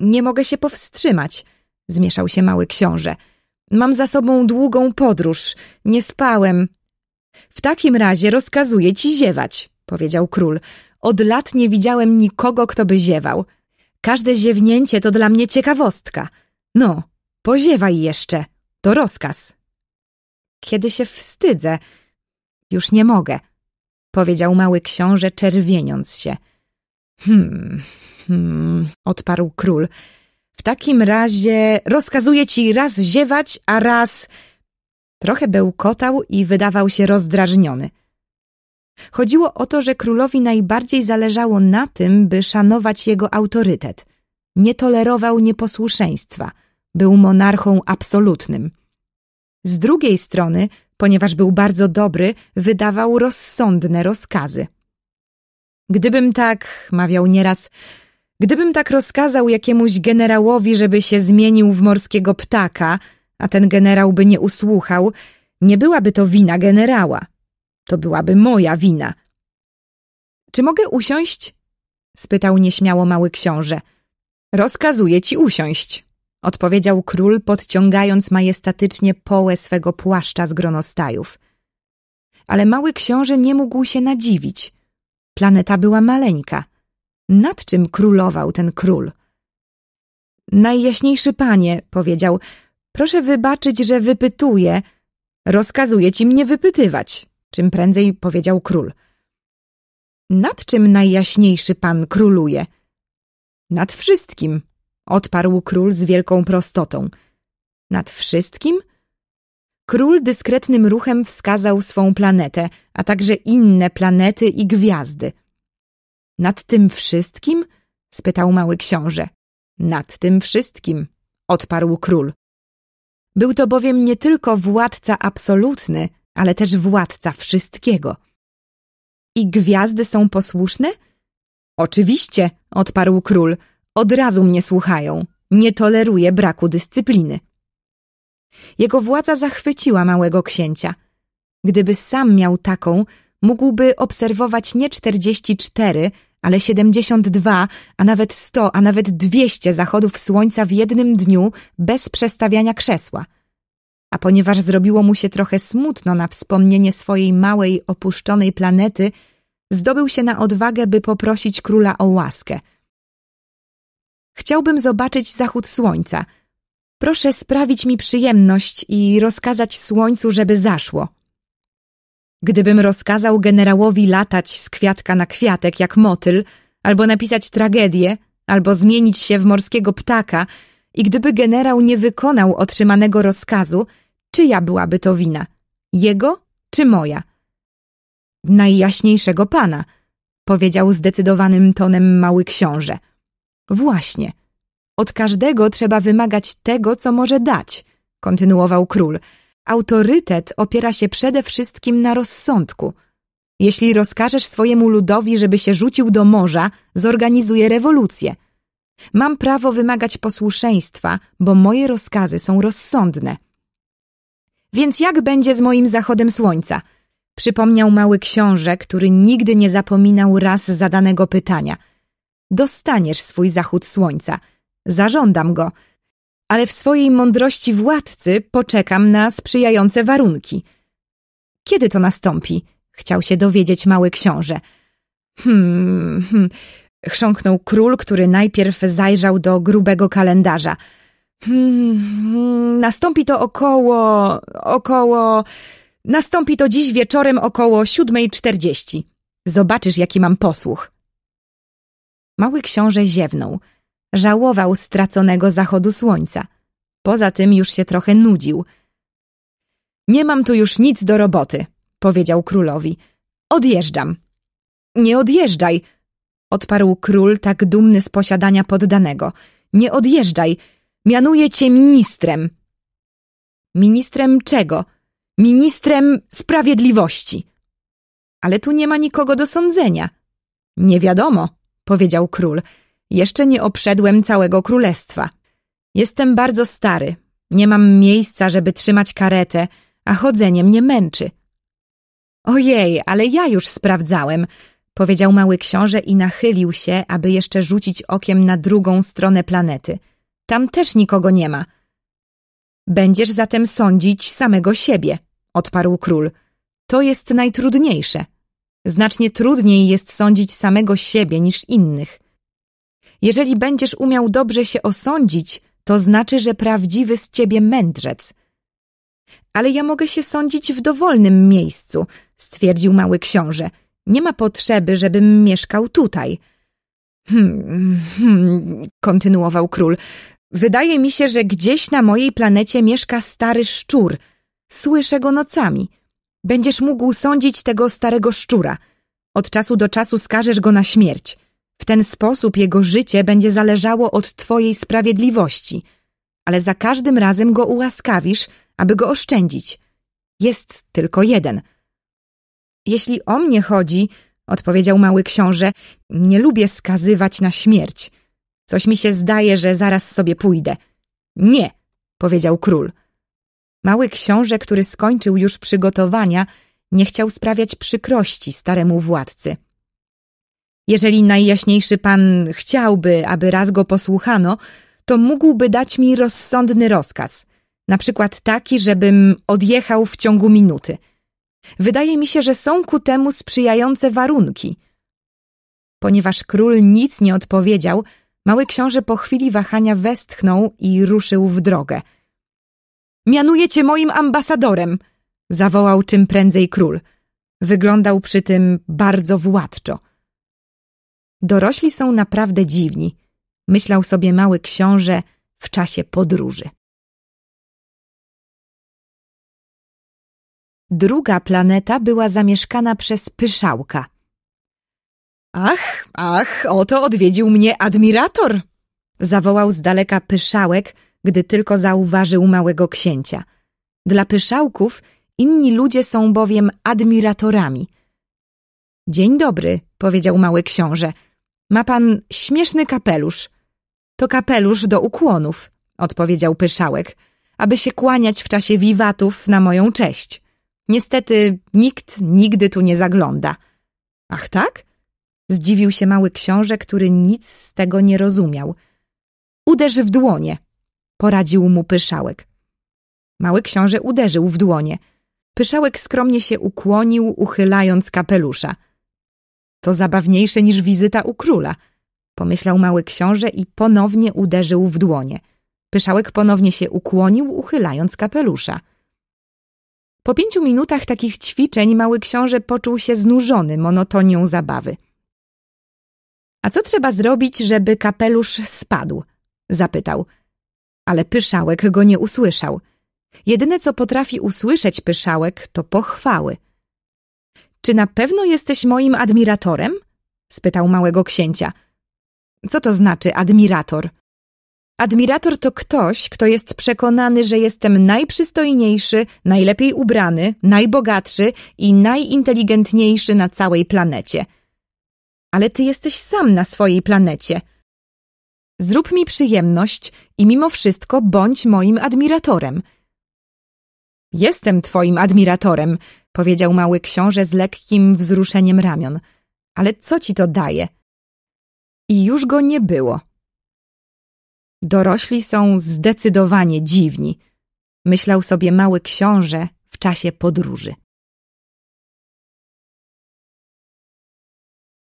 Nie mogę się powstrzymać, zmieszał się mały książę. Mam za sobą długą podróż, nie spałem, w takim razie rozkazuję ci ziewać, powiedział król. Od lat nie widziałem nikogo, kto by ziewał. Każde ziewnięcie to dla mnie ciekawostka. No, poziewaj jeszcze. To rozkaz. Kiedy się wstydzę, już nie mogę, powiedział mały książę, czerwieniąc się. Hmm, hmm, odparł król. W takim razie rozkazuję ci raz ziewać, a raz... Trochę bełkotał i wydawał się rozdrażniony. Chodziło o to, że królowi najbardziej zależało na tym, by szanować jego autorytet. Nie tolerował nieposłuszeństwa. Był monarchą absolutnym. Z drugiej strony, ponieważ był bardzo dobry, wydawał rozsądne rozkazy. Gdybym tak, mawiał nieraz, gdybym tak rozkazał jakiemuś generałowi, żeby się zmienił w morskiego ptaka – a ten generał by nie usłuchał, nie byłaby to wina generała. To byłaby moja wina. Czy mogę usiąść? spytał nieśmiało mały książę. Rozkazuję ci usiąść, odpowiedział król, podciągając majestatycznie połę swego płaszcza z gronostajów. Ale mały książę nie mógł się nadziwić. Planeta była maleńka. Nad czym królował ten król? Najjaśniejszy panie, powiedział, Proszę wybaczyć, że wypytuję. Rozkazuję ci mnie wypytywać, czym prędzej powiedział król. Nad czym najjaśniejszy pan króluje? Nad wszystkim, odparł król z wielką prostotą. Nad wszystkim? Król dyskretnym ruchem wskazał swą planetę, a także inne planety i gwiazdy. Nad tym wszystkim? spytał mały książę. Nad tym wszystkim, odparł król. Był to bowiem nie tylko władca absolutny, ale też władca wszystkiego. I gwiazdy są posłuszne? Oczywiście, odparł król. Od razu mnie słuchają. Nie toleruje braku dyscypliny. Jego władza zachwyciła małego księcia. Gdyby sam miał taką, mógłby obserwować nie czterdzieści cztery, ale 72, a nawet 100, a nawet 200 zachodów słońca w jednym dniu bez przestawiania krzesła. A ponieważ zrobiło mu się trochę smutno na wspomnienie swojej małej, opuszczonej planety, zdobył się na odwagę, by poprosić króla o łaskę. Chciałbym zobaczyć zachód słońca. Proszę sprawić mi przyjemność i rozkazać słońcu, żeby zaszło. Gdybym rozkazał generałowi latać z kwiatka na kwiatek jak motyl, albo napisać tragedię, albo zmienić się w morskiego ptaka, i gdyby generał nie wykonał otrzymanego rozkazu, czyja byłaby to wina? Jego czy moja? Najjaśniejszego pana, powiedział zdecydowanym tonem mały książę. Właśnie. Od każdego trzeba wymagać tego, co może dać, kontynuował król – autorytet opiera się przede wszystkim na rozsądku. Jeśli rozkażesz swojemu ludowi, żeby się rzucił do morza, zorganizuje rewolucję. Mam prawo wymagać posłuszeństwa, bo moje rozkazy są rozsądne. Więc jak będzie z moim zachodem słońca? Przypomniał mały książę, który nigdy nie zapominał raz zadanego pytania. Dostaniesz swój zachód słońca. Zażądam go – ale w swojej mądrości władcy poczekam na sprzyjające warunki. Kiedy to nastąpi? Chciał się dowiedzieć mały książę. Hmm, hmm, chrząknął król, który najpierw zajrzał do grubego kalendarza. Hmm, hmm. nastąpi to około... około... Nastąpi to dziś wieczorem około siódmej czterdzieści. Zobaczysz, jaki mam posłuch. Mały książę ziewnął. Żałował straconego zachodu słońca. Poza tym już się trochę nudził. Nie mam tu już nic do roboty, powiedział królowi. Odjeżdżam. Nie odjeżdżaj, odparł król tak dumny z posiadania poddanego. Nie odjeżdżaj, mianuję cię ministrem. Ministrem czego? Ministrem sprawiedliwości. Ale tu nie ma nikogo do sądzenia. Nie wiadomo, powiedział król. Jeszcze nie obszedłem całego królestwa. Jestem bardzo stary. Nie mam miejsca, żeby trzymać karetę, a chodzenie mnie męczy. Ojej, ale ja już sprawdzałem, powiedział mały książę i nachylił się, aby jeszcze rzucić okiem na drugą stronę planety. Tam też nikogo nie ma. Będziesz zatem sądzić samego siebie, odparł król. To jest najtrudniejsze. Znacznie trudniej jest sądzić samego siebie niż innych. Jeżeli będziesz umiał dobrze się osądzić, to znaczy, że prawdziwy z ciebie mędrzec. Ale ja mogę się sądzić w dowolnym miejscu, stwierdził mały książę. Nie ma potrzeby, żebym mieszkał tutaj. Hmm, hmm, kontynuował król. Wydaje mi się, że gdzieś na mojej planecie mieszka stary szczur. Słyszę go nocami. Będziesz mógł sądzić tego starego szczura. Od czasu do czasu skażesz go na śmierć. W ten sposób jego życie będzie zależało od Twojej sprawiedliwości, ale za każdym razem go ułaskawisz, aby go oszczędzić. Jest tylko jeden. Jeśli o mnie chodzi, odpowiedział mały książę, nie lubię skazywać na śmierć. Coś mi się zdaje, że zaraz sobie pójdę. Nie, powiedział król. Mały książę, który skończył już przygotowania, nie chciał sprawiać przykrości staremu władcy. Jeżeli najjaśniejszy pan chciałby, aby raz go posłuchano, to mógłby dać mi rozsądny rozkaz, na przykład taki, żebym odjechał w ciągu minuty. Wydaje mi się, że są ku temu sprzyjające warunki. Ponieważ król nic nie odpowiedział, mały książę po chwili wahania westchnął i ruszył w drogę. Mianuję cię moim ambasadorem! zawołał czym prędzej król. Wyglądał przy tym bardzo władczo. Dorośli są naprawdę dziwni, myślał sobie mały książę w czasie podróży. Druga planeta była zamieszkana przez pyszałka. Ach, ach, oto odwiedził mnie admirator! zawołał z daleka pyszałek, gdy tylko zauważył małego księcia. Dla pyszałków inni ludzie są bowiem admiratorami. Dzień dobry, powiedział mały książę. Ma pan śmieszny kapelusz. To kapelusz do ukłonów, odpowiedział pyszałek, aby się kłaniać w czasie wiwatów na moją cześć. Niestety nikt nigdy tu nie zagląda. Ach tak? Zdziwił się mały książę, który nic z tego nie rozumiał. Uderz w dłonie, poradził mu pyszałek. Mały książę uderzył w dłonie. Pyszałek skromnie się ukłonił, uchylając kapelusza. To zabawniejsze niż wizyta u króla, pomyślał mały książę i ponownie uderzył w dłonie. Pyszałek ponownie się ukłonił, uchylając kapelusza. Po pięciu minutach takich ćwiczeń mały książę poczuł się znużony monotonią zabawy. A co trzeba zrobić, żeby kapelusz spadł? zapytał. Ale pyszałek go nie usłyszał. Jedyne, co potrafi usłyszeć pyszałek, to pochwały – czy na pewno jesteś moim admiratorem? spytał małego księcia. Co to znaczy admirator? Admirator to ktoś, kto jest przekonany, że jestem najprzystojniejszy, najlepiej ubrany, najbogatszy i najinteligentniejszy na całej planecie. Ale ty jesteś sam na swojej planecie. Zrób mi przyjemność i mimo wszystko bądź moim admiratorem. Jestem twoim admiratorem, powiedział mały książę z lekkim wzruszeniem ramion. Ale co ci to daje? I już go nie było. Dorośli są zdecydowanie dziwni, myślał sobie mały książę w czasie podróży.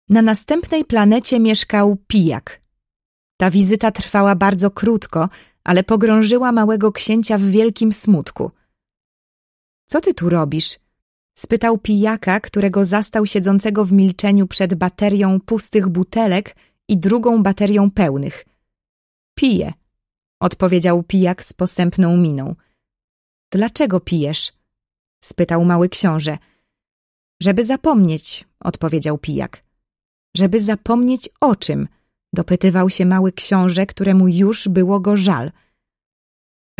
Na następnej planecie mieszkał pijak. Ta wizyta trwała bardzo krótko, ale pogrążyła małego księcia w wielkim smutku. Co ty tu robisz? Spytał pijaka, którego zastał siedzącego w milczeniu przed baterią pustych butelek i drugą baterią pełnych. Piję, odpowiedział pijak z posępną miną. Dlaczego pijesz? spytał mały książę. Żeby zapomnieć, odpowiedział pijak. Żeby zapomnieć o czym? dopytywał się mały książę, któremu już było go żal.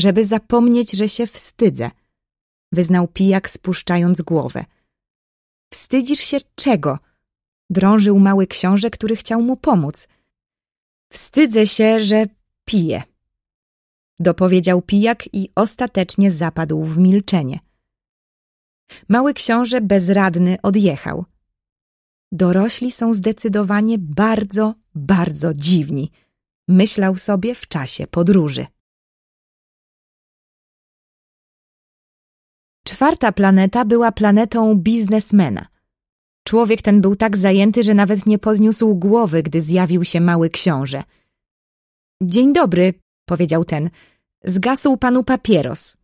Żeby zapomnieć, że się wstydzę – wyznał pijak spuszczając głowę. Wstydzisz się czego? Drążył mały książę, który chciał mu pomóc. Wstydzę się, że piję. Dopowiedział pijak i ostatecznie zapadł w milczenie. Mały książę bezradny odjechał. Dorośli są zdecydowanie bardzo, bardzo dziwni, myślał sobie w czasie podróży. Czwarta planeta była planetą biznesmena. Człowiek ten był tak zajęty, że nawet nie podniósł głowy, gdy zjawił się mały książę. Dzień dobry, powiedział ten. Zgasł panu papieros.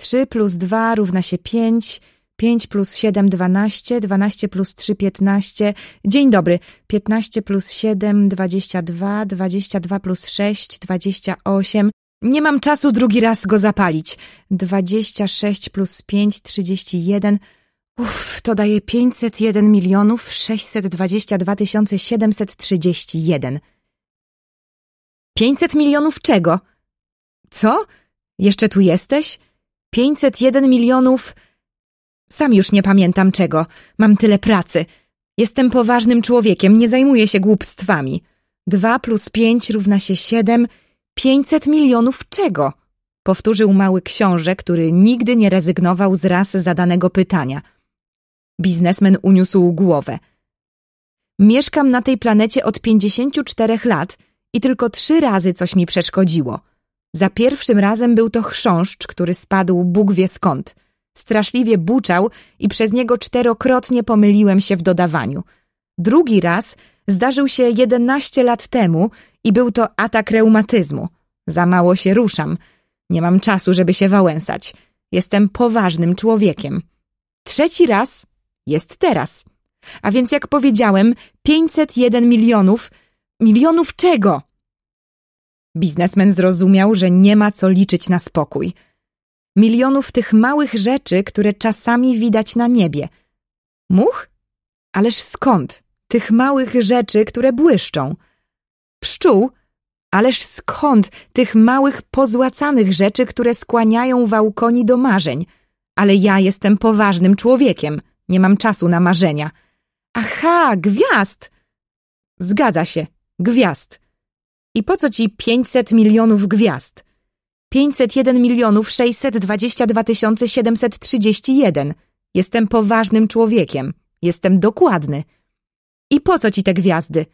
Trzy plus dwa równa się pięć, pięć plus siedem dwanaście, dwanaście plus trzy piętnaście. Dzień dobry. Piętnaście plus siedem dwadzieścia dwa, dwadzieścia dwa plus sześć dwadzieścia osiem. Nie mam czasu drugi raz go zapalić. 26 plus 5, 31. Uff, to daje 501 milionów 622 731. 500 milionów czego? Co? Jeszcze tu jesteś? 501 milionów... Sam już nie pamiętam czego. Mam tyle pracy. Jestem poważnym człowiekiem, nie zajmuję się głupstwami. 2 plus 5 równa się 7 Pięćset milionów czego? Powtórzył mały książę, który nigdy nie rezygnował z raz zadanego pytania. Biznesmen uniósł głowę. Mieszkam na tej planecie od 54 lat i tylko trzy razy coś mi przeszkodziło. Za pierwszym razem był to chrząszcz, który spadł Bóg wie skąd. Straszliwie buczał i przez niego czterokrotnie pomyliłem się w dodawaniu. Drugi raz zdarzył się 11 lat temu i był to atak reumatyzmu. Za mało się ruszam. Nie mam czasu, żeby się wałęsać. Jestem poważnym człowiekiem. Trzeci raz jest teraz. A więc jak powiedziałem, 501 milionów. Milionów czego? Biznesmen zrozumiał, że nie ma co liczyć na spokój. Milionów tych małych rzeczy, które czasami widać na niebie. Much? Ależ skąd? tych małych rzeczy, które błyszczą. Pszczół? Ależ skąd tych małych pozłacanych rzeczy, które skłaniają wałkoni do marzeń? Ale ja jestem poważnym człowiekiem, nie mam czasu na marzenia. Aha, gwiazd! Zgadza się, gwiazd. I po co ci 500 milionów gwiazd? 501 milionów 622 731. Jestem poważnym człowiekiem. Jestem dokładny. I po co ci te gwiazdy?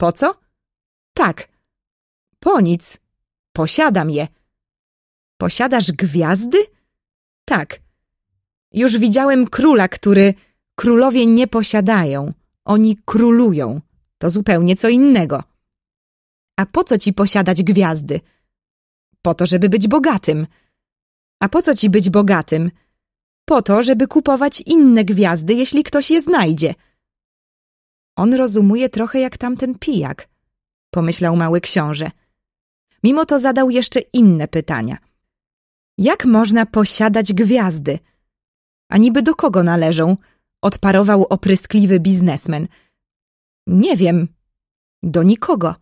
Po co? Tak. Po nic. Posiadam je. Posiadasz gwiazdy? Tak. Już widziałem króla, który królowie nie posiadają. Oni królują. To zupełnie co innego. A po co ci posiadać gwiazdy? Po to, żeby być bogatym. A po co ci być bogatym? Po to, żeby kupować inne gwiazdy, jeśli ktoś je znajdzie. On rozumuje trochę jak tamten pijak, pomyślał mały książę. Mimo to zadał jeszcze inne pytania. Jak można posiadać gwiazdy? A niby do kogo należą? Odparował opryskliwy biznesmen. Nie wiem. Do nikogo.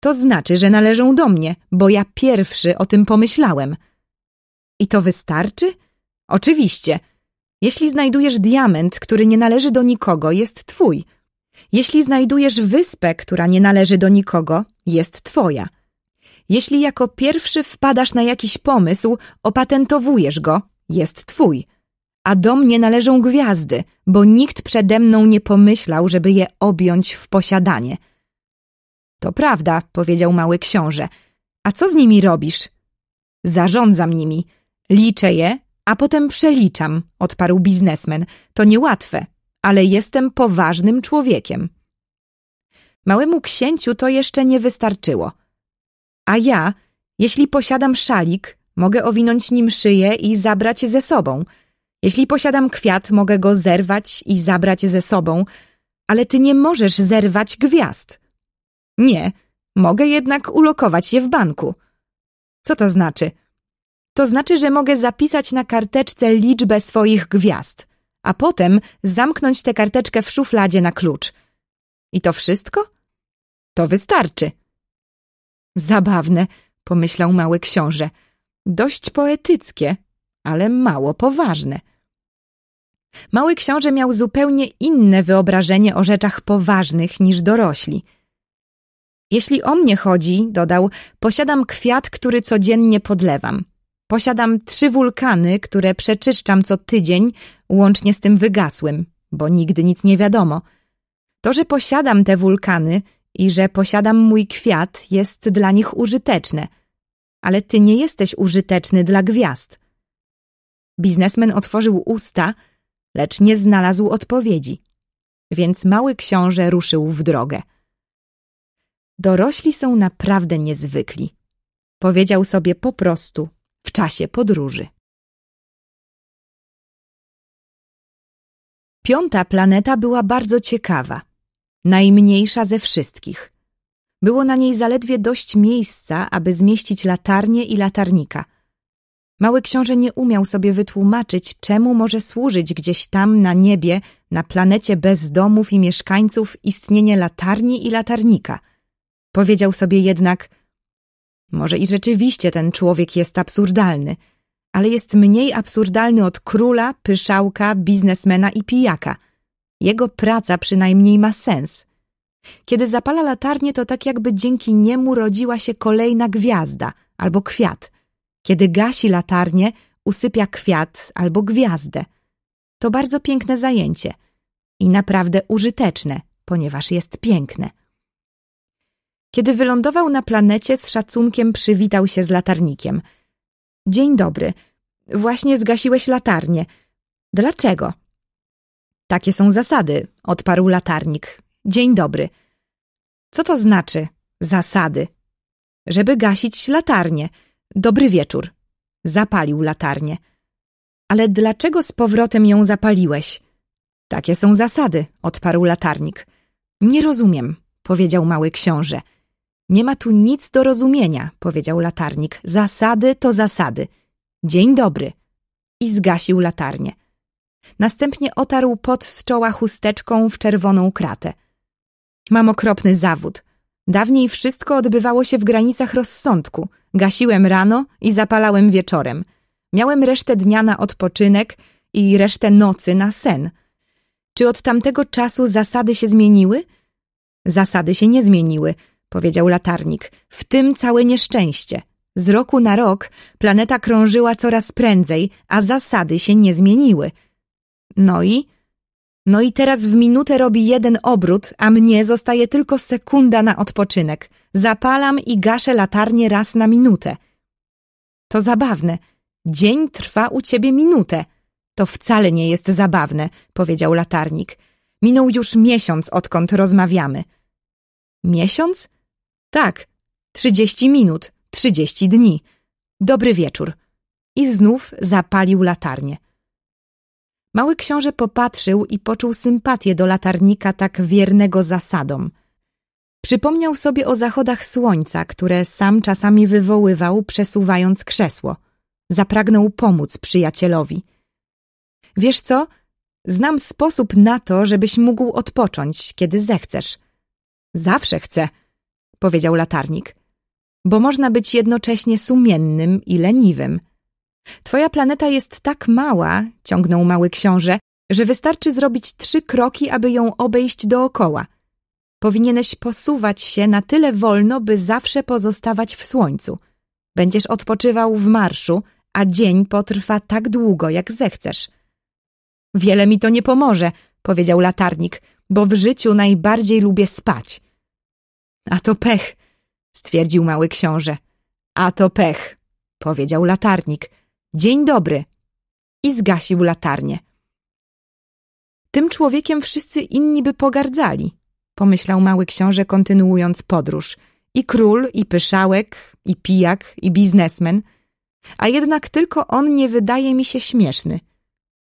To znaczy, że należą do mnie, bo ja pierwszy o tym pomyślałem. I to wystarczy? Oczywiście. Jeśli znajdujesz diament, który nie należy do nikogo, jest twój – jeśli znajdujesz wyspę, która nie należy do nikogo, jest twoja. Jeśli jako pierwszy wpadasz na jakiś pomysł, opatentowujesz go, jest twój. A do mnie należą gwiazdy, bo nikt przede mną nie pomyślał, żeby je objąć w posiadanie. To prawda, powiedział mały książę. A co z nimi robisz? Zarządzam nimi. Liczę je, a potem przeliczam, odparł biznesmen. To niełatwe, ale jestem poważnym człowiekiem. Małemu księciu to jeszcze nie wystarczyło. A ja, jeśli posiadam szalik, mogę owinąć nim szyję i zabrać ze sobą. Jeśli posiadam kwiat, mogę go zerwać i zabrać ze sobą, ale ty nie możesz zerwać gwiazd. Nie, mogę jednak ulokować je w banku. Co to znaczy? To znaczy, że mogę zapisać na karteczce liczbę swoich gwiazd a potem zamknąć tę karteczkę w szufladzie na klucz. I to wszystko? To wystarczy. Zabawne, pomyślał mały książę. Dość poetyckie, ale mało poważne. Mały książę miał zupełnie inne wyobrażenie o rzeczach poważnych niż dorośli. Jeśli o mnie chodzi, dodał, posiadam kwiat, który codziennie podlewam. Posiadam trzy wulkany, które przeczyszczam co tydzień, łącznie z tym wygasłym, bo nigdy nic nie wiadomo. To, że posiadam te wulkany i że posiadam mój kwiat, jest dla nich użyteczne. Ale ty nie jesteś użyteczny dla gwiazd. Biznesmen otworzył usta, lecz nie znalazł odpowiedzi. Więc mały książę ruszył w drogę. Dorośli są naprawdę niezwykli. Powiedział sobie po prostu w czasie podróży. Piąta planeta była bardzo ciekawa, najmniejsza ze wszystkich. Było na niej zaledwie dość miejsca, aby zmieścić latarnię i latarnika. Mały książę nie umiał sobie wytłumaczyć, czemu może służyć gdzieś tam na niebie, na planecie bez domów i mieszkańców istnienie latarni i latarnika. Powiedział sobie jednak – może i rzeczywiście ten człowiek jest absurdalny, ale jest mniej absurdalny od króla, pyszałka, biznesmena i pijaka. Jego praca przynajmniej ma sens. Kiedy zapala latarnię, to tak jakby dzięki niemu rodziła się kolejna gwiazda albo kwiat. Kiedy gasi latarnię, usypia kwiat albo gwiazdę. To bardzo piękne zajęcie i naprawdę użyteczne, ponieważ jest piękne. Kiedy wylądował na planecie, z szacunkiem przywitał się z latarnikiem. Dzień dobry. Właśnie zgasiłeś latarnię. Dlaczego? Takie są zasady, odparł latarnik. Dzień dobry. Co to znaczy zasady? Żeby gasić latarnię. Dobry wieczór. Zapalił latarnię. Ale dlaczego z powrotem ją zapaliłeś? Takie są zasady, odparł latarnik. Nie rozumiem, powiedział mały książę. Nie ma tu nic do rozumienia, powiedział latarnik. Zasady to zasady. Dzień dobry. I zgasił latarnię. Następnie otarł pot z czoła chusteczką w czerwoną kratę. Mam okropny zawód. Dawniej wszystko odbywało się w granicach rozsądku. Gasiłem rano i zapalałem wieczorem. Miałem resztę dnia na odpoczynek i resztę nocy na sen. Czy od tamtego czasu zasady się zmieniły? Zasady się nie zmieniły powiedział latarnik, w tym całe nieszczęście. Z roku na rok planeta krążyła coraz prędzej, a zasady się nie zmieniły. No i? No i teraz w minutę robi jeden obrót, a mnie zostaje tylko sekunda na odpoczynek. Zapalam i gaszę latarnię raz na minutę. To zabawne. Dzień trwa u ciebie minutę. To wcale nie jest zabawne, powiedział latarnik. Minął już miesiąc, odkąd rozmawiamy. Miesiąc? Tak, trzydzieści minut, trzydzieści dni. Dobry wieczór. I znów zapalił latarnię. Mały książę popatrzył i poczuł sympatię do latarnika tak wiernego zasadom. Przypomniał sobie o zachodach słońca, które sam czasami wywoływał, przesuwając krzesło. Zapragnął pomóc przyjacielowi. Wiesz co? Znam sposób na to, żebyś mógł odpocząć, kiedy zechcesz. Zawsze chcę powiedział latarnik, bo można być jednocześnie sumiennym i leniwym. Twoja planeta jest tak mała, ciągnął mały książę, że wystarczy zrobić trzy kroki, aby ją obejść dookoła. Powinieneś posuwać się na tyle wolno, by zawsze pozostawać w słońcu. Będziesz odpoczywał w marszu, a dzień potrwa tak długo, jak zechcesz. Wiele mi to nie pomoże, powiedział latarnik, bo w życiu najbardziej lubię spać. A to pech, stwierdził mały książę. A to pech, powiedział latarnik. Dzień dobry. I zgasił latarnię. Tym człowiekiem wszyscy inni by pogardzali, pomyślał mały książę, kontynuując podróż. I król, i pyszałek, i pijak, i biznesmen. A jednak tylko on nie wydaje mi się śmieszny.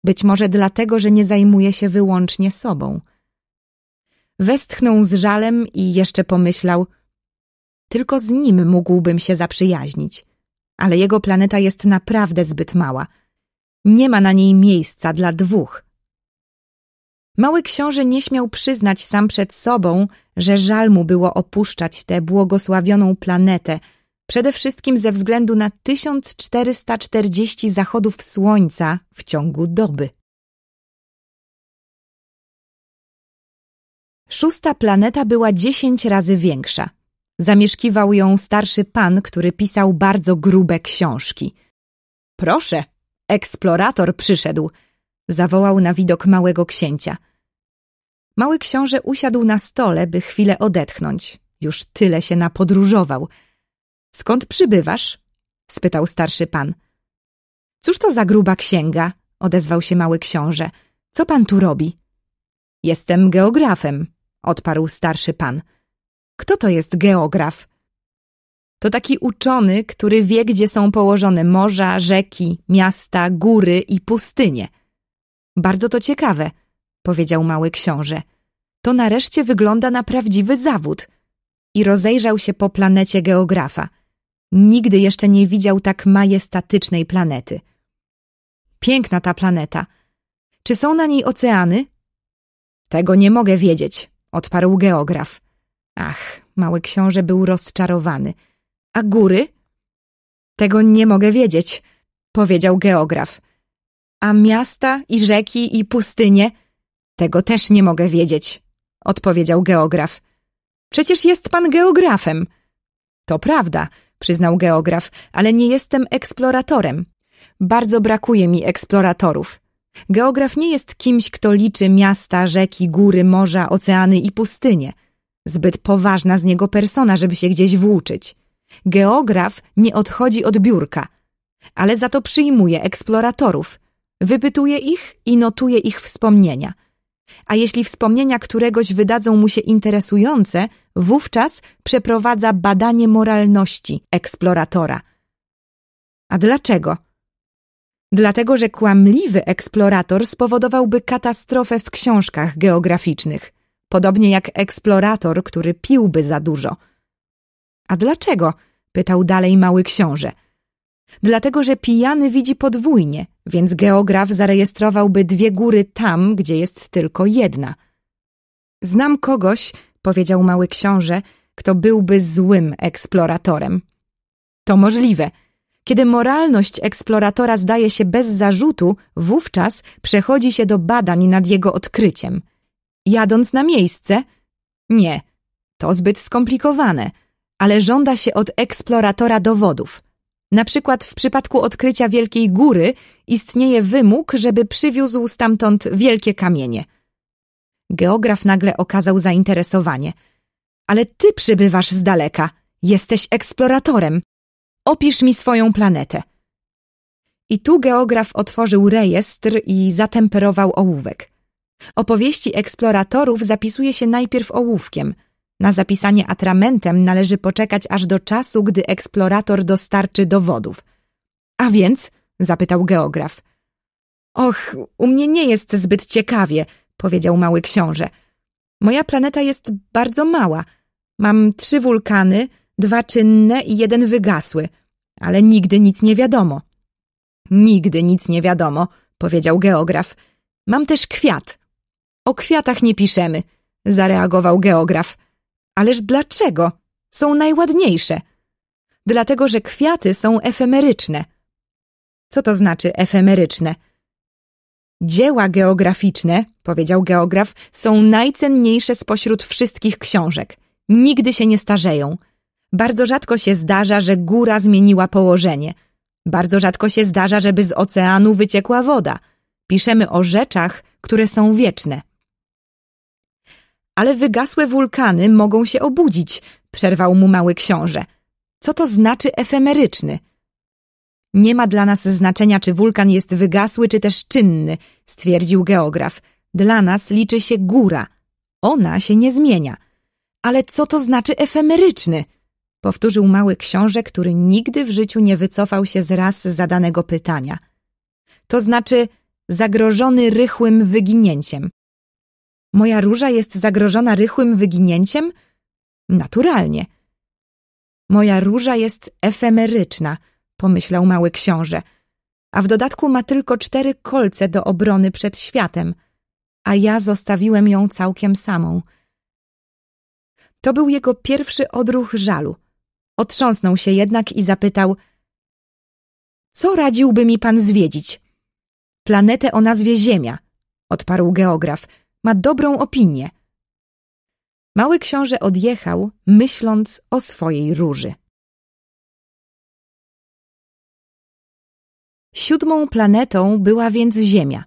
Być może dlatego, że nie zajmuje się wyłącznie sobą. Westchnął z żalem i jeszcze pomyślał Tylko z nim mógłbym się zaprzyjaźnić, ale jego planeta jest naprawdę zbyt mała. Nie ma na niej miejsca dla dwóch. Mały książę nie śmiał przyznać sam przed sobą, że żal mu było opuszczać tę błogosławioną planetę, przede wszystkim ze względu na 1440 zachodów słońca w ciągu doby. Szósta planeta była dziesięć razy większa. Zamieszkiwał ją starszy pan, który pisał bardzo grube książki. Proszę, eksplorator przyszedł, zawołał na widok małego księcia. Mały książę usiadł na stole, by chwilę odetchnąć. Już tyle się napodróżował. Skąd przybywasz? spytał starszy pan. Cóż to za gruba księga? odezwał się mały książę. Co pan tu robi? Jestem geografem, odparł starszy pan. Kto to jest geograf? To taki uczony, który wie, gdzie są położone morza, rzeki, miasta, góry i pustynie. Bardzo to ciekawe, powiedział mały książę. To nareszcie wygląda na prawdziwy zawód. I rozejrzał się po planecie geografa. Nigdy jeszcze nie widział tak majestatycznej planety. Piękna ta planeta. Czy są na niej oceany? Tego nie mogę wiedzieć, odparł geograf. Ach, mały książę był rozczarowany. A góry? Tego nie mogę wiedzieć, powiedział geograf. A miasta i rzeki i pustynie? Tego też nie mogę wiedzieć, odpowiedział geograf. Przecież jest pan geografem. To prawda, przyznał geograf, ale nie jestem eksploratorem. Bardzo brakuje mi eksploratorów. Geograf nie jest kimś, kto liczy miasta, rzeki, góry, morza, oceany i pustynie. Zbyt poważna z niego persona, żeby się gdzieś włóczyć. Geograf nie odchodzi od biurka, ale za to przyjmuje eksploratorów, wypytuje ich i notuje ich wspomnienia. A jeśli wspomnienia któregoś wydadzą mu się interesujące, wówczas przeprowadza badanie moralności eksploratora. A dlaczego? dlatego że kłamliwy eksplorator spowodowałby katastrofę w książkach geograficznych, podobnie jak eksplorator, który piłby za dużo. A dlaczego? pytał dalej mały książę. Dlatego, że pijany widzi podwójnie, więc geograf zarejestrowałby dwie góry tam, gdzie jest tylko jedna. Znam kogoś, powiedział mały książę, kto byłby złym eksploratorem. To możliwe – kiedy moralność eksploratora zdaje się bez zarzutu, wówczas przechodzi się do badań nad jego odkryciem. Jadąc na miejsce? Nie, to zbyt skomplikowane, ale żąda się od eksploratora dowodów. Na przykład w przypadku odkrycia Wielkiej Góry istnieje wymóg, żeby przywiózł stamtąd wielkie kamienie. Geograf nagle okazał zainteresowanie. Ale ty przybywasz z daleka, jesteś eksploratorem. Opisz mi swoją planetę. I tu geograf otworzył rejestr i zatemperował ołówek. Opowieści eksploratorów zapisuje się najpierw ołówkiem. Na zapisanie atramentem należy poczekać aż do czasu, gdy eksplorator dostarczy dowodów. A więc? zapytał geograf. Och, u mnie nie jest zbyt ciekawie, powiedział mały książę. Moja planeta jest bardzo mała. Mam trzy wulkany, dwa czynne i jeden wygasły, ale nigdy nic nie wiadomo. Nigdy nic nie wiadomo, powiedział geograf. Mam też kwiat. O kwiatach nie piszemy, zareagował geograf. Ależ dlaczego? Są najładniejsze. Dlatego, że kwiaty są efemeryczne. Co to znaczy efemeryczne? Dzieła geograficzne, powiedział geograf, są najcenniejsze spośród wszystkich książek. Nigdy się nie starzeją. Bardzo rzadko się zdarza, że góra zmieniła położenie. Bardzo rzadko się zdarza, żeby z oceanu wyciekła woda. Piszemy o rzeczach, które są wieczne. Ale wygasłe wulkany mogą się obudzić, przerwał mu mały książę. Co to znaczy efemeryczny? Nie ma dla nas znaczenia, czy wulkan jest wygasły, czy też czynny, stwierdził geograf. Dla nas liczy się góra. Ona się nie zmienia. Ale co to znaczy efemeryczny? powtórzył mały książę, który nigdy w życiu nie wycofał się z raz zadanego pytania. To znaczy zagrożony rychłym wyginięciem. Moja róża jest zagrożona rychłym wyginięciem? Naturalnie. Moja róża jest efemeryczna, pomyślał mały książę, a w dodatku ma tylko cztery kolce do obrony przed światem, a ja zostawiłem ją całkiem samą. To był jego pierwszy odruch żalu – Otrząsnął się jednak i zapytał Co radziłby mi pan zwiedzić? Planetę o nazwie Ziemia, odparł geograf. Ma dobrą opinię. Mały książę odjechał, myśląc o swojej róży. Siódmą planetą była więc Ziemia.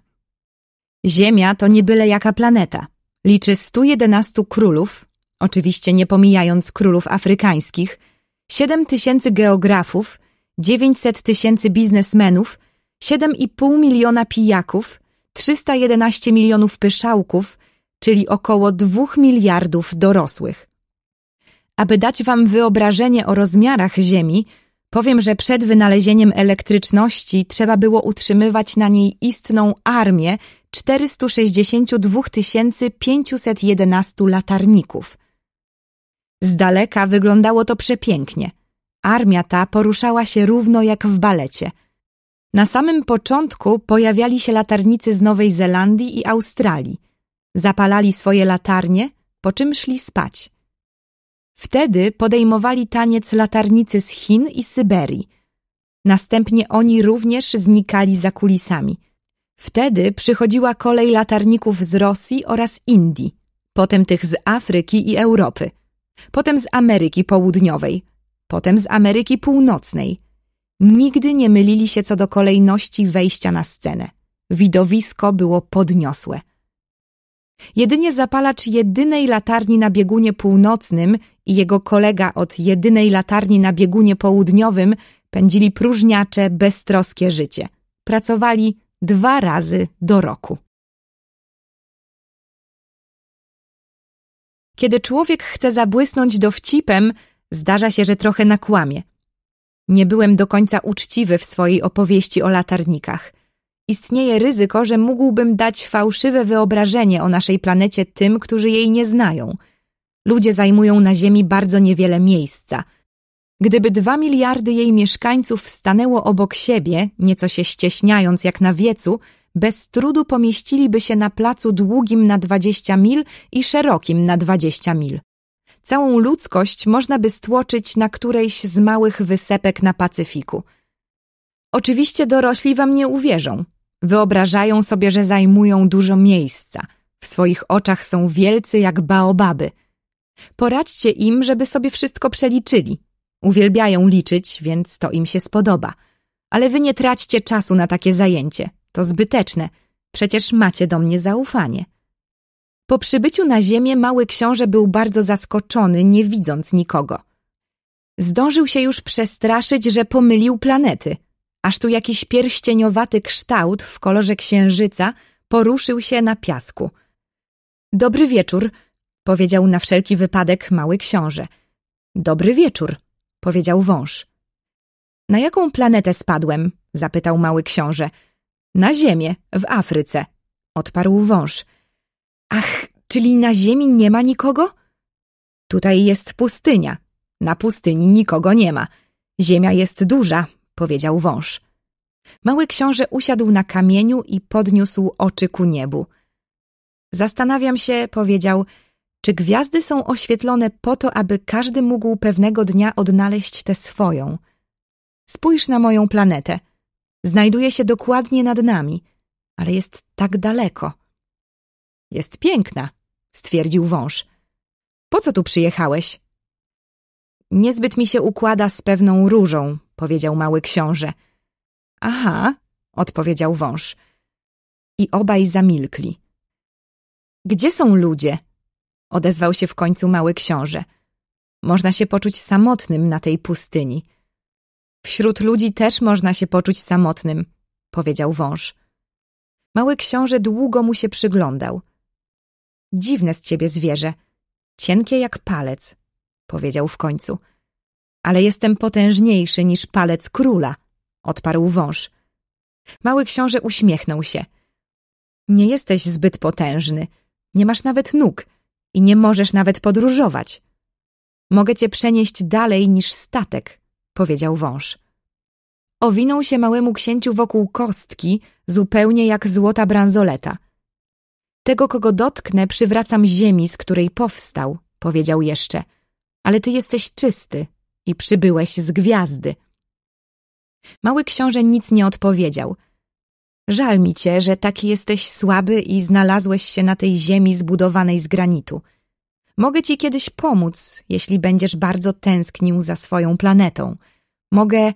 Ziemia to nie byle jaka planeta. Liczy 111 królów, oczywiście nie pomijając królów afrykańskich, 7 tysięcy geografów, 900 tysięcy biznesmenów, 7,5 miliona pijaków, 311 milionów pyszałków, czyli około 2 miliardów dorosłych. Aby dać wam wyobrażenie o rozmiarach Ziemi, powiem, że przed wynalezieniem elektryczności trzeba było utrzymywać na niej istną armię 462 511 latarników – z daleka wyglądało to przepięknie. Armia ta poruszała się równo jak w balecie. Na samym początku pojawiali się latarnicy z Nowej Zelandii i Australii. Zapalali swoje latarnie, po czym szli spać. Wtedy podejmowali taniec latarnicy z Chin i Syberii. Następnie oni również znikali za kulisami. Wtedy przychodziła kolej latarników z Rosji oraz Indii, potem tych z Afryki i Europy potem z Ameryki Południowej, potem z Ameryki Północnej. Nigdy nie mylili się co do kolejności wejścia na scenę. Widowisko było podniosłe. Jedynie zapalacz jedynej latarni na biegunie północnym i jego kolega od jedynej latarni na biegunie południowym pędzili próżniacze, beztroskie życie. Pracowali dwa razy do roku. Kiedy człowiek chce zabłysnąć dowcipem, zdarza się, że trochę nakłamie. Nie byłem do końca uczciwy w swojej opowieści o latarnikach. Istnieje ryzyko, że mógłbym dać fałszywe wyobrażenie o naszej planecie tym, którzy jej nie znają. Ludzie zajmują na Ziemi bardzo niewiele miejsca. Gdyby dwa miliardy jej mieszkańców stanęło obok siebie, nieco się ścieśniając jak na wiecu, bez trudu pomieściliby się na placu długim na 20 mil i szerokim na 20 mil. Całą ludzkość można by stłoczyć na którejś z małych wysepek na Pacyfiku. Oczywiście dorośli wam nie uwierzą. Wyobrażają sobie, że zajmują dużo miejsca. W swoich oczach są wielcy jak baobaby. Poradźcie im, żeby sobie wszystko przeliczyli. Uwielbiają liczyć, więc to im się spodoba. Ale wy nie traćcie czasu na takie zajęcie to zbyteczne. Przecież macie do mnie zaufanie. Po przybyciu na ziemię mały książę był bardzo zaskoczony, nie widząc nikogo. Zdążył się już przestraszyć, że pomylił planety. Aż tu jakiś pierścieniowaty kształt w kolorze księżyca poruszył się na piasku. Dobry wieczór, powiedział na wszelki wypadek mały książę. Dobry wieczór, powiedział wąż. Na jaką planetę spadłem? zapytał mały książę. Na ziemię, w Afryce, odparł wąż. Ach, czyli na ziemi nie ma nikogo? Tutaj jest pustynia. Na pustyni nikogo nie ma. Ziemia jest duża, powiedział wąż. Mały książę usiadł na kamieniu i podniósł oczy ku niebu. Zastanawiam się, powiedział, czy gwiazdy są oświetlone po to, aby każdy mógł pewnego dnia odnaleźć tę swoją. Spójrz na moją planetę. Znajduje się dokładnie nad nami, ale jest tak daleko. Jest piękna, stwierdził wąż. Po co tu przyjechałeś? Niezbyt mi się układa z pewną różą, powiedział mały książę. Aha, odpowiedział wąż. I obaj zamilkli. Gdzie są ludzie? odezwał się w końcu mały książę. Można się poczuć samotnym na tej pustyni. Wśród ludzi też można się poczuć samotnym, powiedział wąż. Mały książę długo mu się przyglądał. Dziwne z ciebie zwierzę, cienkie jak palec, powiedział w końcu. Ale jestem potężniejszy niż palec króla, odparł wąż. Mały książę uśmiechnął się. Nie jesteś zbyt potężny, nie masz nawet nóg i nie możesz nawet podróżować. Mogę cię przenieść dalej niż statek, powiedział wąż. Owinął się małemu księciu wokół kostki, zupełnie jak złota bransoleta. Tego, kogo dotknę, przywracam ziemi, z której powstał, powiedział jeszcze. Ale ty jesteś czysty i przybyłeś z gwiazdy. Mały książę nic nie odpowiedział. Żal mi cię, że taki jesteś słaby i znalazłeś się na tej ziemi zbudowanej z granitu – Mogę ci kiedyś pomóc, jeśli będziesz bardzo tęsknił za swoją planetą. Mogę.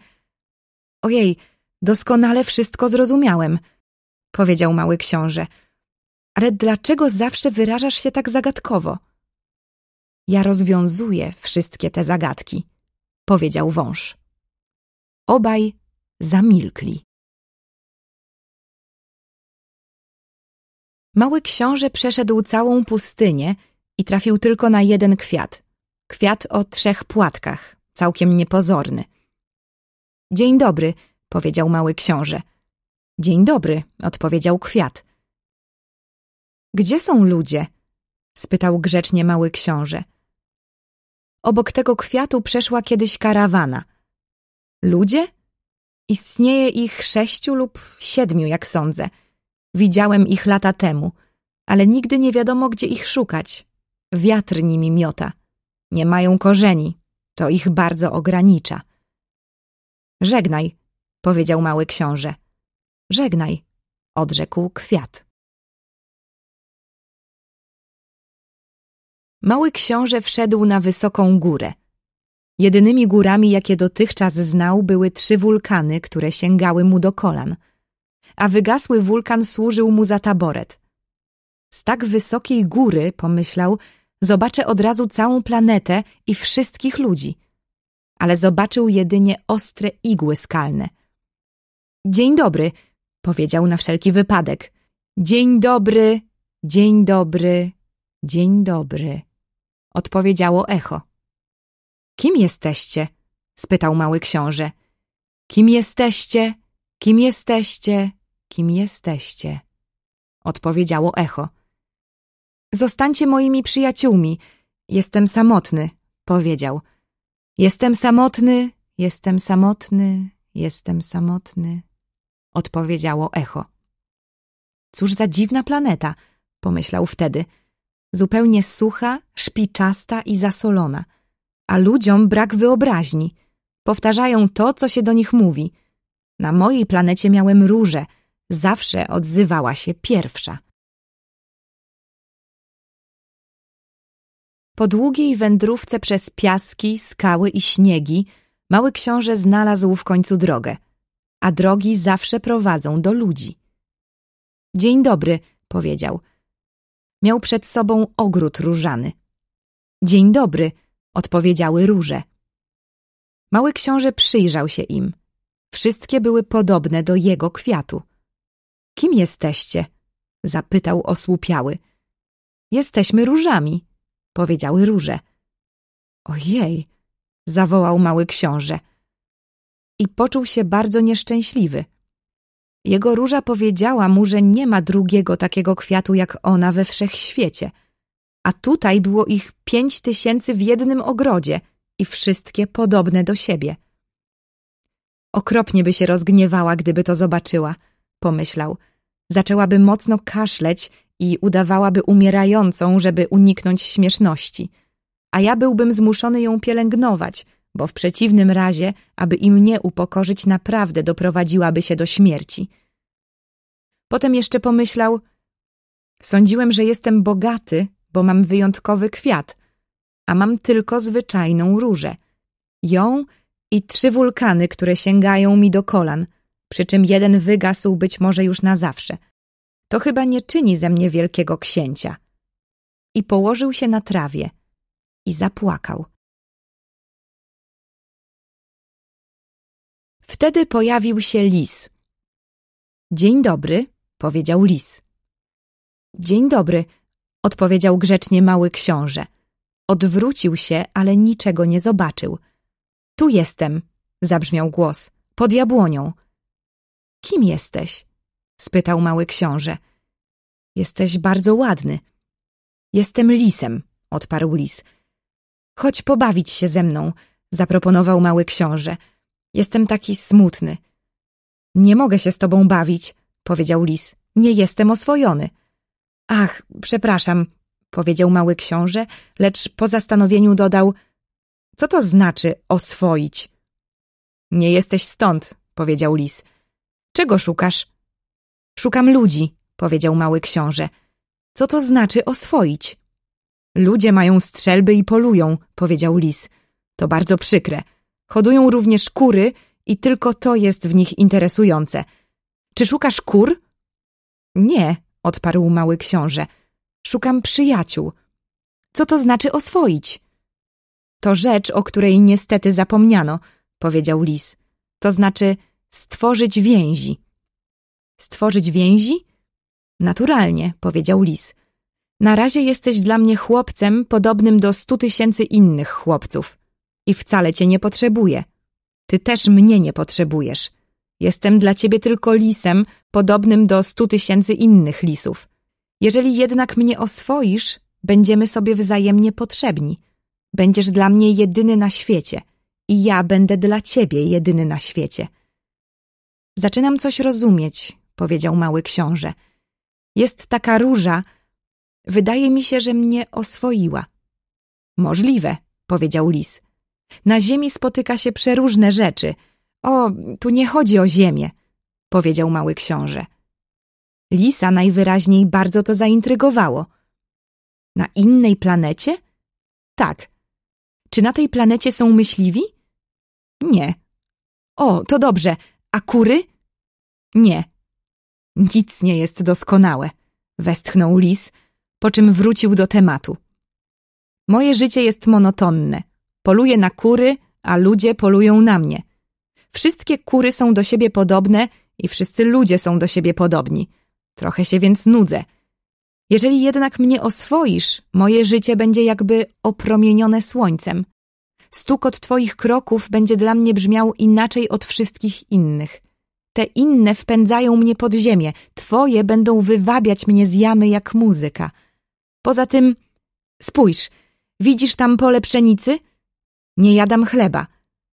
Ojej, doskonale wszystko zrozumiałem, powiedział mały książę. Ale dlaczego zawsze wyrażasz się tak zagadkowo? Ja rozwiązuję wszystkie te zagadki, powiedział wąż. Obaj zamilkli. Mały książę przeszedł całą pustynię i trafił tylko na jeden kwiat. Kwiat o trzech płatkach, całkiem niepozorny. Dzień dobry, powiedział mały książę. Dzień dobry, odpowiedział kwiat. Gdzie są ludzie? spytał grzecznie mały książę. Obok tego kwiatu przeszła kiedyś karawana. Ludzie? Istnieje ich sześciu lub siedmiu, jak sądzę. Widziałem ich lata temu, ale nigdy nie wiadomo, gdzie ich szukać. Wiatr nimi miota. Nie mają korzeni. To ich bardzo ogranicza. Żegnaj, powiedział mały książę. Żegnaj, odrzekł kwiat. Mały książę wszedł na wysoką górę. Jedynymi górami, jakie dotychczas znał, były trzy wulkany, które sięgały mu do kolan, a wygasły wulkan służył mu za taboret. Z tak wysokiej góry, pomyślał, Zobaczę od razu całą planetę i wszystkich ludzi. Ale zobaczył jedynie ostre igły skalne. Dzień dobry, powiedział na wszelki wypadek. Dzień dobry, dzień dobry, dzień dobry, odpowiedziało echo. Kim jesteście? spytał mały książę. Kim jesteście? Kim jesteście? Kim jesteście? Odpowiedziało echo. Zostańcie moimi przyjaciółmi. Jestem samotny, powiedział. Jestem samotny, jestem samotny, jestem samotny, odpowiedziało echo. Cóż za dziwna planeta, pomyślał wtedy. Zupełnie sucha, szpiczasta i zasolona. A ludziom brak wyobraźni. Powtarzają to, co się do nich mówi. Na mojej planecie miałem róże. Zawsze odzywała się pierwsza. Po długiej wędrówce przez piaski, skały i śniegi mały książę znalazł w końcu drogę, a drogi zawsze prowadzą do ludzi. Dzień dobry, powiedział. Miał przed sobą ogród różany. Dzień dobry, odpowiedziały róże. Mały książę przyjrzał się im. Wszystkie były podobne do jego kwiatu. Kim jesteście? zapytał osłupiały. Jesteśmy różami, powiedziały róże. Ojej, zawołał mały książę. I poczuł się bardzo nieszczęśliwy. Jego róża powiedziała mu, że nie ma drugiego takiego kwiatu jak ona we wszechświecie. A tutaj było ich pięć tysięcy w jednym ogrodzie i wszystkie podobne do siebie. Okropnie by się rozgniewała, gdyby to zobaczyła, pomyślał. Zaczęłaby mocno kaszleć i udawałaby umierającą, żeby uniknąć śmieszności. A ja byłbym zmuszony ją pielęgnować, bo w przeciwnym razie, aby i mnie upokorzyć, naprawdę doprowadziłaby się do śmierci. Potem jeszcze pomyślał: Sądziłem, że jestem bogaty, bo mam wyjątkowy kwiat, a mam tylko zwyczajną różę. Ją i trzy wulkany, które sięgają mi do kolan, przy czym jeden wygasł być może już na zawsze – to chyba nie czyni ze mnie wielkiego księcia. I położył się na trawie i zapłakał. Wtedy pojawił się lis. Dzień dobry, powiedział lis. Dzień dobry, odpowiedział grzecznie mały książę. Odwrócił się, ale niczego nie zobaczył. Tu jestem, zabrzmiał głos, pod jabłonią. Kim jesteś? spytał mały książę. Jesteś bardzo ładny. Jestem lisem, odparł lis. Chodź pobawić się ze mną, zaproponował mały książę. Jestem taki smutny. Nie mogę się z tobą bawić, powiedział lis. Nie jestem oswojony. Ach, przepraszam, powiedział mały książę, lecz po zastanowieniu dodał: Co to znaczy oswoić? Nie jesteś stąd, powiedział lis. Czego szukasz? Szukam ludzi, powiedział mały książę. Co to znaczy oswoić? Ludzie mają strzelby i polują, powiedział lis. To bardzo przykre. Hodują również kury i tylko to jest w nich interesujące. Czy szukasz kur? Nie, odparł mały książę. Szukam przyjaciół. Co to znaczy oswoić? To rzecz, o której niestety zapomniano, powiedział lis. To znaczy stworzyć więzi. Stworzyć więzi? Naturalnie, powiedział lis. Na razie jesteś dla mnie chłopcem podobnym do stu tysięcy innych chłopców. I wcale cię nie potrzebuję. Ty też mnie nie potrzebujesz. Jestem dla ciebie tylko lisem, podobnym do stu tysięcy innych lisów. Jeżeli jednak mnie oswoisz, będziemy sobie wzajemnie potrzebni. Będziesz dla mnie jedyny na świecie i ja będę dla ciebie jedyny na świecie. Zaczynam coś rozumieć, powiedział mały książę. Jest taka róża. Wydaje mi się, że mnie oswoiła. Możliwe, powiedział lis. Na ziemi spotyka się przeróżne rzeczy. O, tu nie chodzi o ziemię, powiedział mały książę. Lisa najwyraźniej bardzo to zaintrygowało. Na innej planecie? Tak. Czy na tej planecie są myśliwi? Nie. O, to dobrze. A kury? Nie. Nic nie jest doskonałe, westchnął lis, po czym wrócił do tematu. Moje życie jest monotonne. Poluję na kury, a ludzie polują na mnie. Wszystkie kury są do siebie podobne i wszyscy ludzie są do siebie podobni. Trochę się więc nudzę. Jeżeli jednak mnie oswoisz, moje życie będzie jakby opromienione słońcem. Stukot twoich kroków będzie dla mnie brzmiał inaczej od wszystkich innych. Te inne wpędzają mnie pod ziemię, twoje będą wywabiać mnie z jamy jak muzyka. Poza tym, spójrz, widzisz tam pole pszenicy? Nie jadam chleba.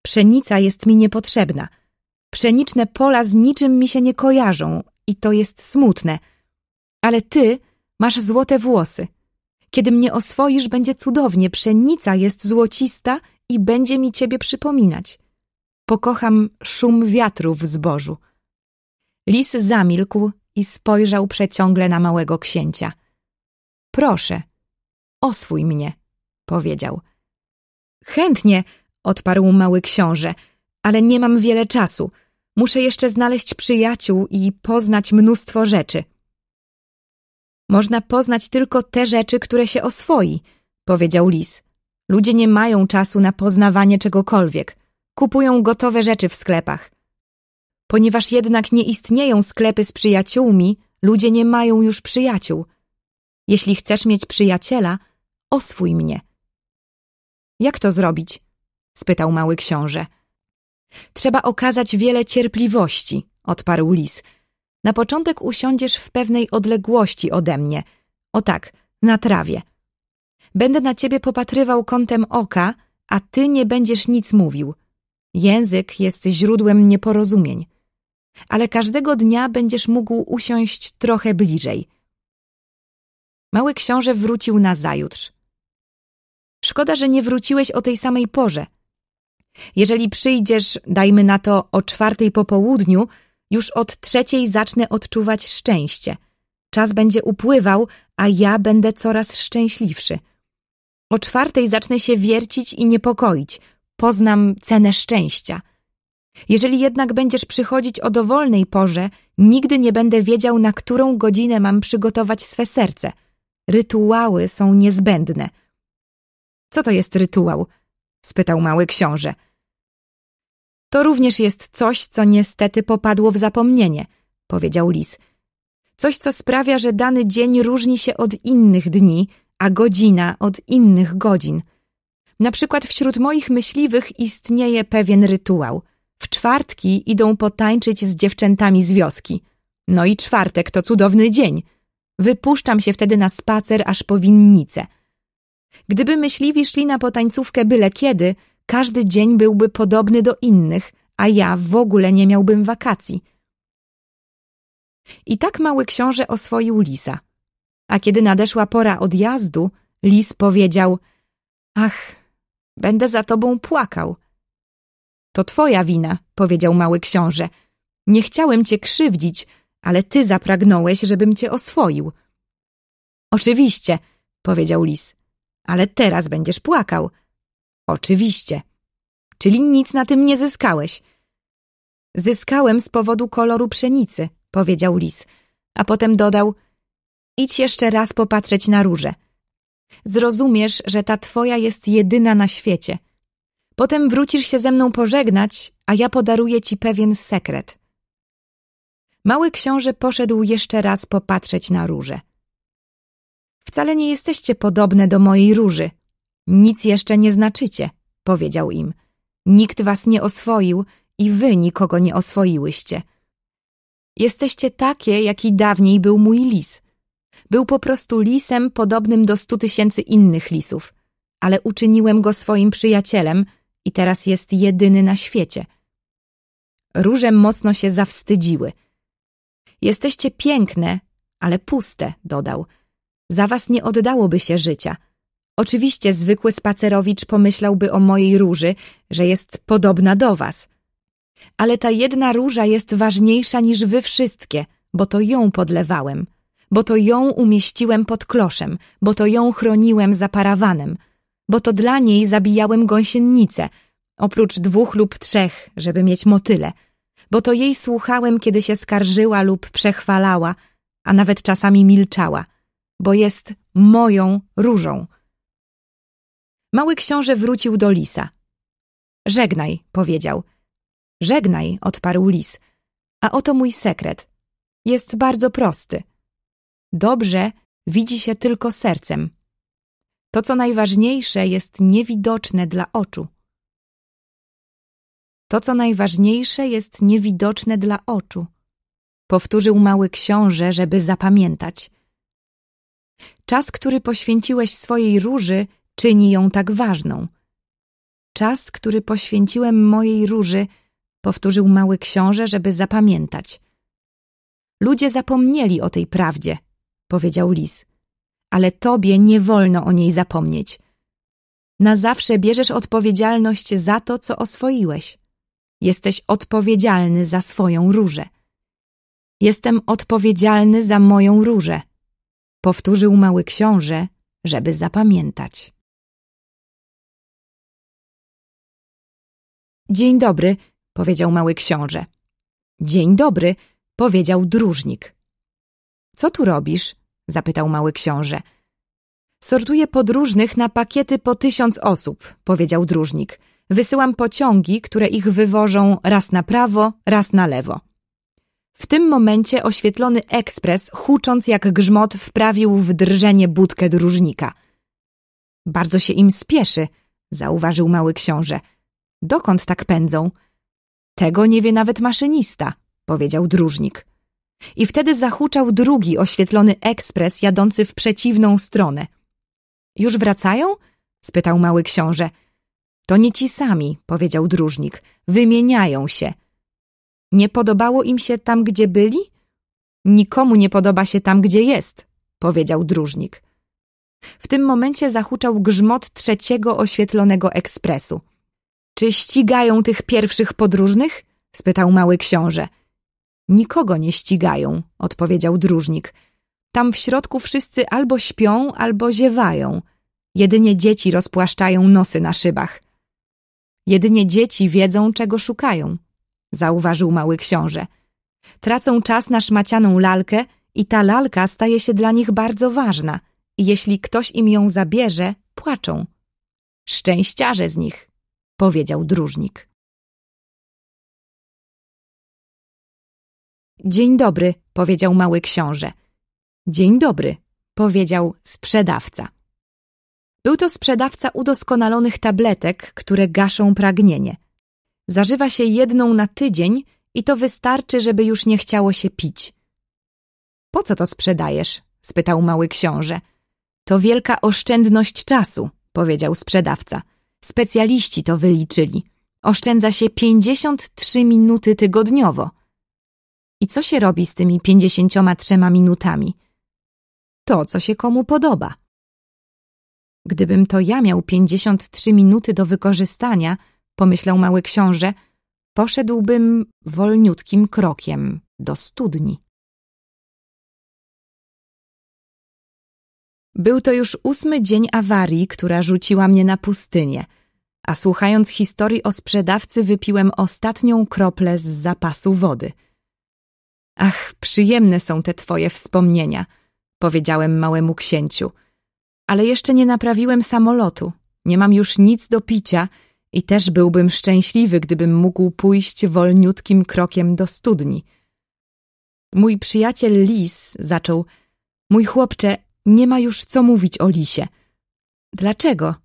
Pszenica jest mi niepotrzebna. Pszeniczne pola z niczym mi się nie kojarzą i to jest smutne. Ale ty masz złote włosy. Kiedy mnie oswoisz, będzie cudownie. Pszenica jest złocista i będzie mi ciebie przypominać. Pokocham szum wiatru w zbożu. Lis zamilkł i spojrzał przeciągle na małego księcia. Proszę, oswój mnie, powiedział. Chętnie, odparł mały książę, ale nie mam wiele czasu. Muszę jeszcze znaleźć przyjaciół i poznać mnóstwo rzeczy. Można poznać tylko te rzeczy, które się oswoi, powiedział lis. Ludzie nie mają czasu na poznawanie czegokolwiek. Kupują gotowe rzeczy w sklepach. Ponieważ jednak nie istnieją sklepy z przyjaciółmi, ludzie nie mają już przyjaciół. Jeśli chcesz mieć przyjaciela, oswój mnie. Jak to zrobić? spytał mały książę. Trzeba okazać wiele cierpliwości, odparł lis. Na początek usiądziesz w pewnej odległości ode mnie. O tak, na trawie. Będę na ciebie popatrywał kątem oka, a ty nie będziesz nic mówił. Język jest źródłem nieporozumień ale każdego dnia będziesz mógł usiąść trochę bliżej. Mały książę wrócił nazajutrz. Szkoda, że nie wróciłeś o tej samej porze. Jeżeli przyjdziesz, dajmy na to, o czwartej po południu, już od trzeciej zacznę odczuwać szczęście. Czas będzie upływał, a ja będę coraz szczęśliwszy. O czwartej zacznę się wiercić i niepokoić. Poznam cenę szczęścia. Jeżeli jednak będziesz przychodzić o dowolnej porze, nigdy nie będę wiedział, na którą godzinę mam przygotować swe serce. Rytuały są niezbędne. Co to jest rytuał? spytał mały książę. To również jest coś, co niestety popadło w zapomnienie, powiedział lis. Coś, co sprawia, że dany dzień różni się od innych dni, a godzina od innych godzin. Na przykład wśród moich myśliwych istnieje pewien rytuał – w czwartki idą potańczyć z dziewczętami z wioski. No i czwartek to cudowny dzień. Wypuszczam się wtedy na spacer aż po winnicę. Gdyby myśliwi szli na potańcówkę byle kiedy, każdy dzień byłby podobny do innych, a ja w ogóle nie miałbym wakacji. I tak mały książę oswoił lisa. A kiedy nadeszła pora odjazdu, lis powiedział – Ach, będę za tobą płakał – to twoja wina, powiedział mały książę. Nie chciałem cię krzywdzić, ale ty zapragnąłeś, żebym cię oswoił. Oczywiście, powiedział lis, ale teraz będziesz płakał. Oczywiście. Czyli nic na tym nie zyskałeś. Zyskałem z powodu koloru pszenicy, powiedział lis, a potem dodał idź jeszcze raz popatrzeć na róże. Zrozumiesz, że ta twoja jest jedyna na świecie – Potem wrócisz się ze mną pożegnać, a ja podaruję ci pewien sekret. Mały książę poszedł jeszcze raz popatrzeć na róże. Wcale nie jesteście podobne do mojej róży. Nic jeszcze nie znaczycie, powiedział im. Nikt was nie oswoił i wy nikogo nie oswoiłyście. Jesteście takie, jaki dawniej był mój lis. Był po prostu lisem podobnym do stu tysięcy innych lisów, ale uczyniłem go swoim przyjacielem i teraz jest jedyny na świecie. Róże mocno się zawstydziły. Jesteście piękne, ale puste, dodał. Za was nie oddałoby się życia. Oczywiście zwykły spacerowicz pomyślałby o mojej róży, że jest podobna do was. Ale ta jedna róża jest ważniejsza niż wy wszystkie, bo to ją podlewałem, bo to ją umieściłem pod kloszem, bo to ją chroniłem za parawanem – bo to dla niej zabijałem gąsienicę, oprócz dwóch lub trzech, żeby mieć motyle, bo to jej słuchałem, kiedy się skarżyła lub przechwalała, a nawet czasami milczała, bo jest moją różą. Mały książę wrócił do lisa. Żegnaj, powiedział. Żegnaj, odparł lis. A oto mój sekret. Jest bardzo prosty. Dobrze widzi się tylko sercem. To, co najważniejsze, jest niewidoczne dla oczu. To, co najważniejsze, jest niewidoczne dla oczu. Powtórzył mały książę, żeby zapamiętać. Czas, który poświęciłeś swojej róży, czyni ją tak ważną. Czas, który poświęciłem mojej róży, powtórzył mały książę, żeby zapamiętać. Ludzie zapomnieli o tej prawdzie, powiedział lis ale tobie nie wolno o niej zapomnieć. Na zawsze bierzesz odpowiedzialność za to, co oswoiłeś. Jesteś odpowiedzialny za swoją różę. Jestem odpowiedzialny za moją różę, powtórzył mały książę, żeby zapamiętać. Dzień dobry, powiedział mały książę. Dzień dobry, powiedział dróżnik. Co tu robisz? zapytał mały książę. Sortuję podróżnych na pakiety po tysiąc osób, powiedział dróżnik. Wysyłam pociągi, które ich wywożą raz na prawo, raz na lewo. W tym momencie oświetlony ekspres, hucząc jak grzmot, wprawił w drżenie budkę dróżnika. Bardzo się im spieszy, zauważył mały książę. Dokąd tak pędzą? Tego nie wie nawet maszynista, powiedział dróżnik. I wtedy zahuczał drugi oświetlony ekspres jadący w przeciwną stronę. Już wracają? spytał mały książę. To nie ci sami, powiedział dróżnik. Wymieniają się. Nie podobało im się tam, gdzie byli? Nikomu nie podoba się tam, gdzie jest, powiedział dróżnik. W tym momencie zahuczał grzmot trzeciego oświetlonego ekspresu. Czy ścigają tych pierwszych podróżnych? spytał mały książę. Nikogo nie ścigają, odpowiedział dróżnik. Tam w środku wszyscy albo śpią, albo ziewają. Jedynie dzieci rozpłaszczają nosy na szybach. Jedynie dzieci wiedzą, czego szukają, zauważył mały książę. Tracą czas na szmacianą lalkę i ta lalka staje się dla nich bardzo ważna. Jeśli ktoś im ją zabierze, płaczą. Szczęściarze z nich, powiedział dróżnik. Dzień dobry, powiedział mały książę. Dzień dobry, powiedział sprzedawca. Był to sprzedawca udoskonalonych tabletek, które gaszą pragnienie. Zażywa się jedną na tydzień i to wystarczy, żeby już nie chciało się pić. Po co to sprzedajesz? spytał mały książę. To wielka oszczędność czasu, powiedział sprzedawca. Specjaliści to wyliczyli. Oszczędza się 53 minuty tygodniowo. I co się robi z tymi pięćdziesięcioma trzema minutami? To, co się komu podoba. Gdybym to ja miał pięćdziesiąt trzy minuty do wykorzystania, pomyślał mały książę, poszedłbym wolniutkim krokiem do studni. Był to już ósmy dzień awarii, która rzuciła mnie na pustynię, a słuchając historii o sprzedawcy wypiłem ostatnią kroplę z zapasu wody – Ach, przyjemne są te twoje wspomnienia, powiedziałem małemu księciu. Ale jeszcze nie naprawiłem samolotu, nie mam już nic do picia i też byłbym szczęśliwy, gdybym mógł pójść wolniutkim krokiem do studni. Mój przyjaciel Lis zaczął, mój chłopcze, nie ma już co mówić o Lisie. Dlaczego?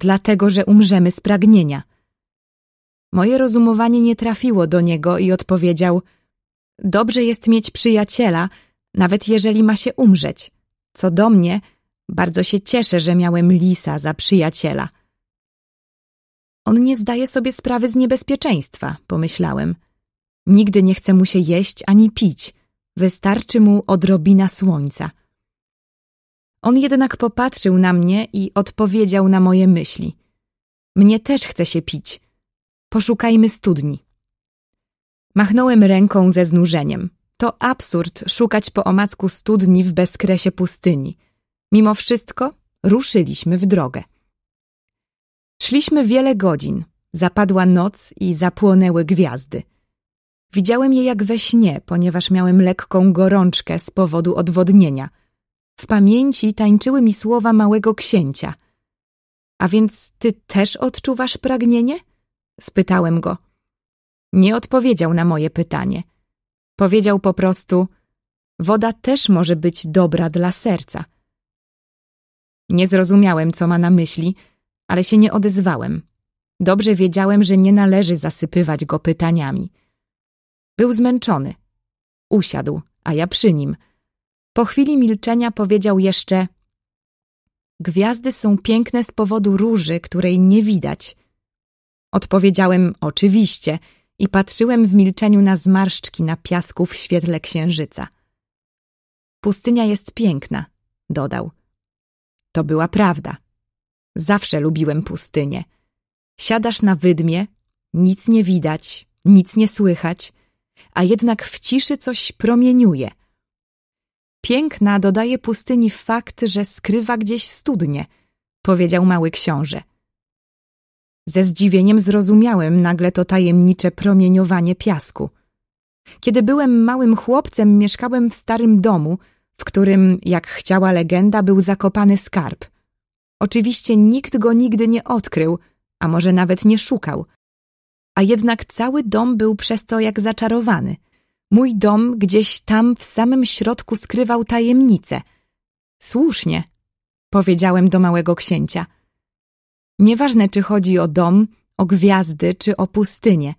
Dlatego, że umrzemy z pragnienia. Moje rozumowanie nie trafiło do niego i odpowiedział – Dobrze jest mieć przyjaciela, nawet jeżeli ma się umrzeć. Co do mnie, bardzo się cieszę, że miałem lisa za przyjaciela. On nie zdaje sobie sprawy z niebezpieczeństwa, pomyślałem. Nigdy nie chce mu się jeść ani pić. Wystarczy mu odrobina słońca. On jednak popatrzył na mnie i odpowiedział na moje myśli. Mnie też chce się pić. Poszukajmy studni. Machnąłem ręką ze znużeniem. To absurd szukać po omacku studni w bezkresie pustyni. Mimo wszystko ruszyliśmy w drogę. Szliśmy wiele godzin. Zapadła noc i zapłonęły gwiazdy. Widziałem je jak we śnie, ponieważ miałem lekką gorączkę z powodu odwodnienia. W pamięci tańczyły mi słowa małego księcia. A więc ty też odczuwasz pragnienie? Spytałem go. Nie odpowiedział na moje pytanie. Powiedział po prostu: Woda też może być dobra dla serca. Nie zrozumiałem, co ma na myśli, ale się nie odezwałem. Dobrze wiedziałem, że nie należy zasypywać go pytaniami. Był zmęczony. Usiadł, a ja przy nim. Po chwili milczenia powiedział jeszcze: Gwiazdy są piękne z powodu róży, której nie widać. Odpowiedziałem: Oczywiście i patrzyłem w milczeniu na zmarszczki na piasku w świetle księżyca. Pustynia jest piękna, dodał. To była prawda. Zawsze lubiłem pustynię. Siadasz na wydmie, nic nie widać, nic nie słychać, a jednak w ciszy coś promieniuje. Piękna dodaje pustyni fakt, że skrywa gdzieś studnie, powiedział mały książę. Ze zdziwieniem zrozumiałem nagle to tajemnicze promieniowanie piasku. Kiedy byłem małym chłopcem, mieszkałem w starym domu, w którym, jak chciała legenda, był zakopany skarb. Oczywiście nikt go nigdy nie odkrył, a może nawet nie szukał. A jednak cały dom był przez to jak zaczarowany. Mój dom gdzieś tam w samym środku skrywał tajemnicę. Słusznie, powiedziałem do małego księcia – Nieważne, czy chodzi o dom, o gwiazdy czy o pustynię.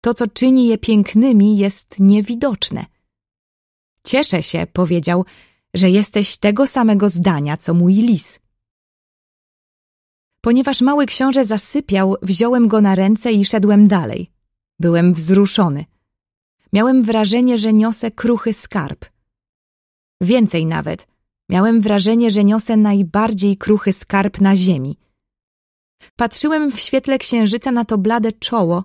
To, co czyni je pięknymi, jest niewidoczne. Cieszę się, powiedział, że jesteś tego samego zdania, co mój lis. Ponieważ mały książę zasypiał, wziąłem go na ręce i szedłem dalej. Byłem wzruszony. Miałem wrażenie, że niosę kruchy skarb. Więcej nawet, miałem wrażenie, że niosę najbardziej kruchy skarb na ziemi – Patrzyłem w świetle księżyca na to blade czoło,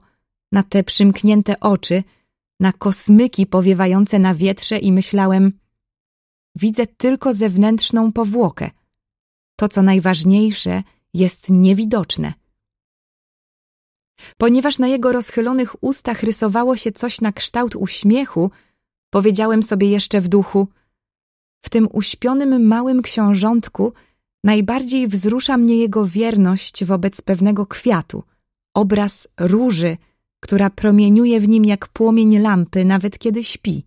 na te przymknięte oczy, na kosmyki powiewające na wietrze i myślałem widzę tylko zewnętrzną powłokę. To, co najważniejsze, jest niewidoczne. Ponieważ na jego rozchylonych ustach rysowało się coś na kształt uśmiechu, powiedziałem sobie jeszcze w duchu – w tym uśpionym małym książątku – Najbardziej wzrusza mnie jego wierność wobec pewnego kwiatu, obraz róży, która promieniuje w nim jak płomień lampy, nawet kiedy śpi.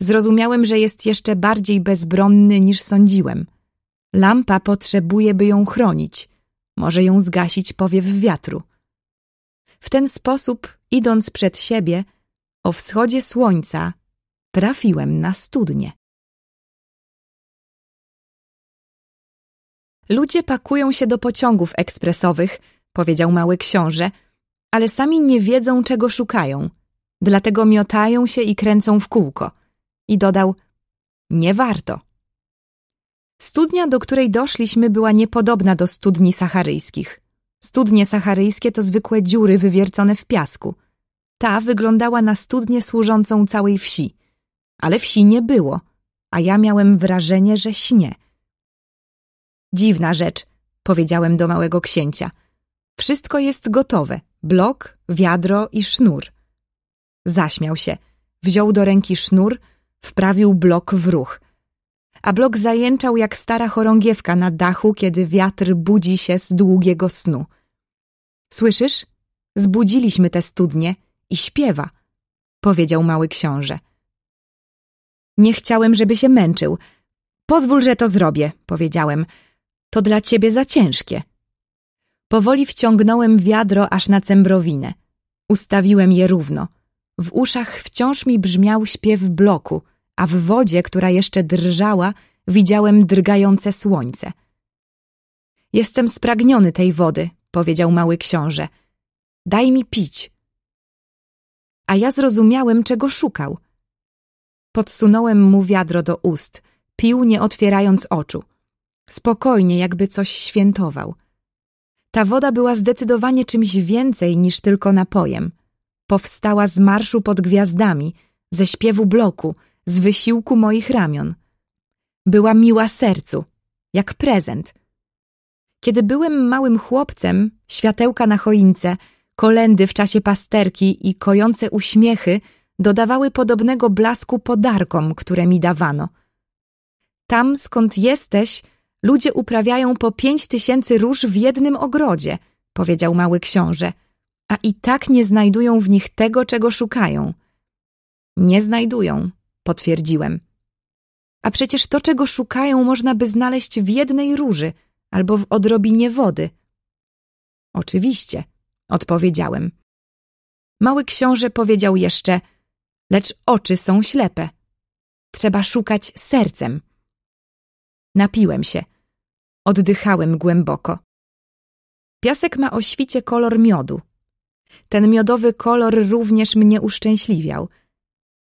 Zrozumiałem, że jest jeszcze bardziej bezbronny niż sądziłem. Lampa potrzebuje, by ją chronić, może ją zgasić powiew wiatru. W ten sposób, idąc przed siebie, o wschodzie słońca, trafiłem na studnie. Ludzie pakują się do pociągów ekspresowych, powiedział mały książę, ale sami nie wiedzą, czego szukają. Dlatego miotają się i kręcą w kółko. I dodał, nie warto. Studnia, do której doszliśmy, była niepodobna do studni sacharyjskich. Studnie sacharyjskie to zwykłe dziury wywiercone w piasku. Ta wyglądała na studnię służącą całej wsi. Ale wsi nie było, a ja miałem wrażenie, że śnie. Dziwna rzecz, powiedziałem do małego księcia. Wszystko jest gotowe. Blok, wiadro i sznur. Zaśmiał się. Wziął do ręki sznur, wprawił blok w ruch. A blok zajęczał jak stara chorągiewka na dachu, kiedy wiatr budzi się z długiego snu. Słyszysz? Zbudziliśmy te studnie i śpiewa, powiedział mały książę. Nie chciałem, żeby się męczył. Pozwól, że to zrobię, powiedziałem. To dla ciebie za ciężkie. Powoli wciągnąłem wiadro aż na cembrowinę. Ustawiłem je równo. W uszach wciąż mi brzmiał śpiew bloku, a w wodzie, która jeszcze drżała, widziałem drgające słońce. Jestem spragniony tej wody, powiedział mały książę. Daj mi pić. A ja zrozumiałem, czego szukał. Podsunąłem mu wiadro do ust, pił nie otwierając oczu spokojnie, jakby coś świętował. Ta woda była zdecydowanie czymś więcej niż tylko napojem. Powstała z marszu pod gwiazdami, ze śpiewu bloku, z wysiłku moich ramion. Była miła sercu, jak prezent. Kiedy byłem małym chłopcem, światełka na choince, kolendy w czasie pasterki i kojące uśmiechy dodawały podobnego blasku podarkom, które mi dawano. Tam, skąd jesteś, Ludzie uprawiają po pięć tysięcy róż w jednym ogrodzie, powiedział mały książę, a i tak nie znajdują w nich tego, czego szukają. Nie znajdują, potwierdziłem. A przecież to, czego szukają, można by znaleźć w jednej róży albo w odrobinie wody. Oczywiście, odpowiedziałem. Mały książę powiedział jeszcze, lecz oczy są ślepe. Trzeba szukać sercem. Napiłem się. Oddychałem głęboko. Piasek ma o świcie kolor miodu. Ten miodowy kolor również mnie uszczęśliwiał.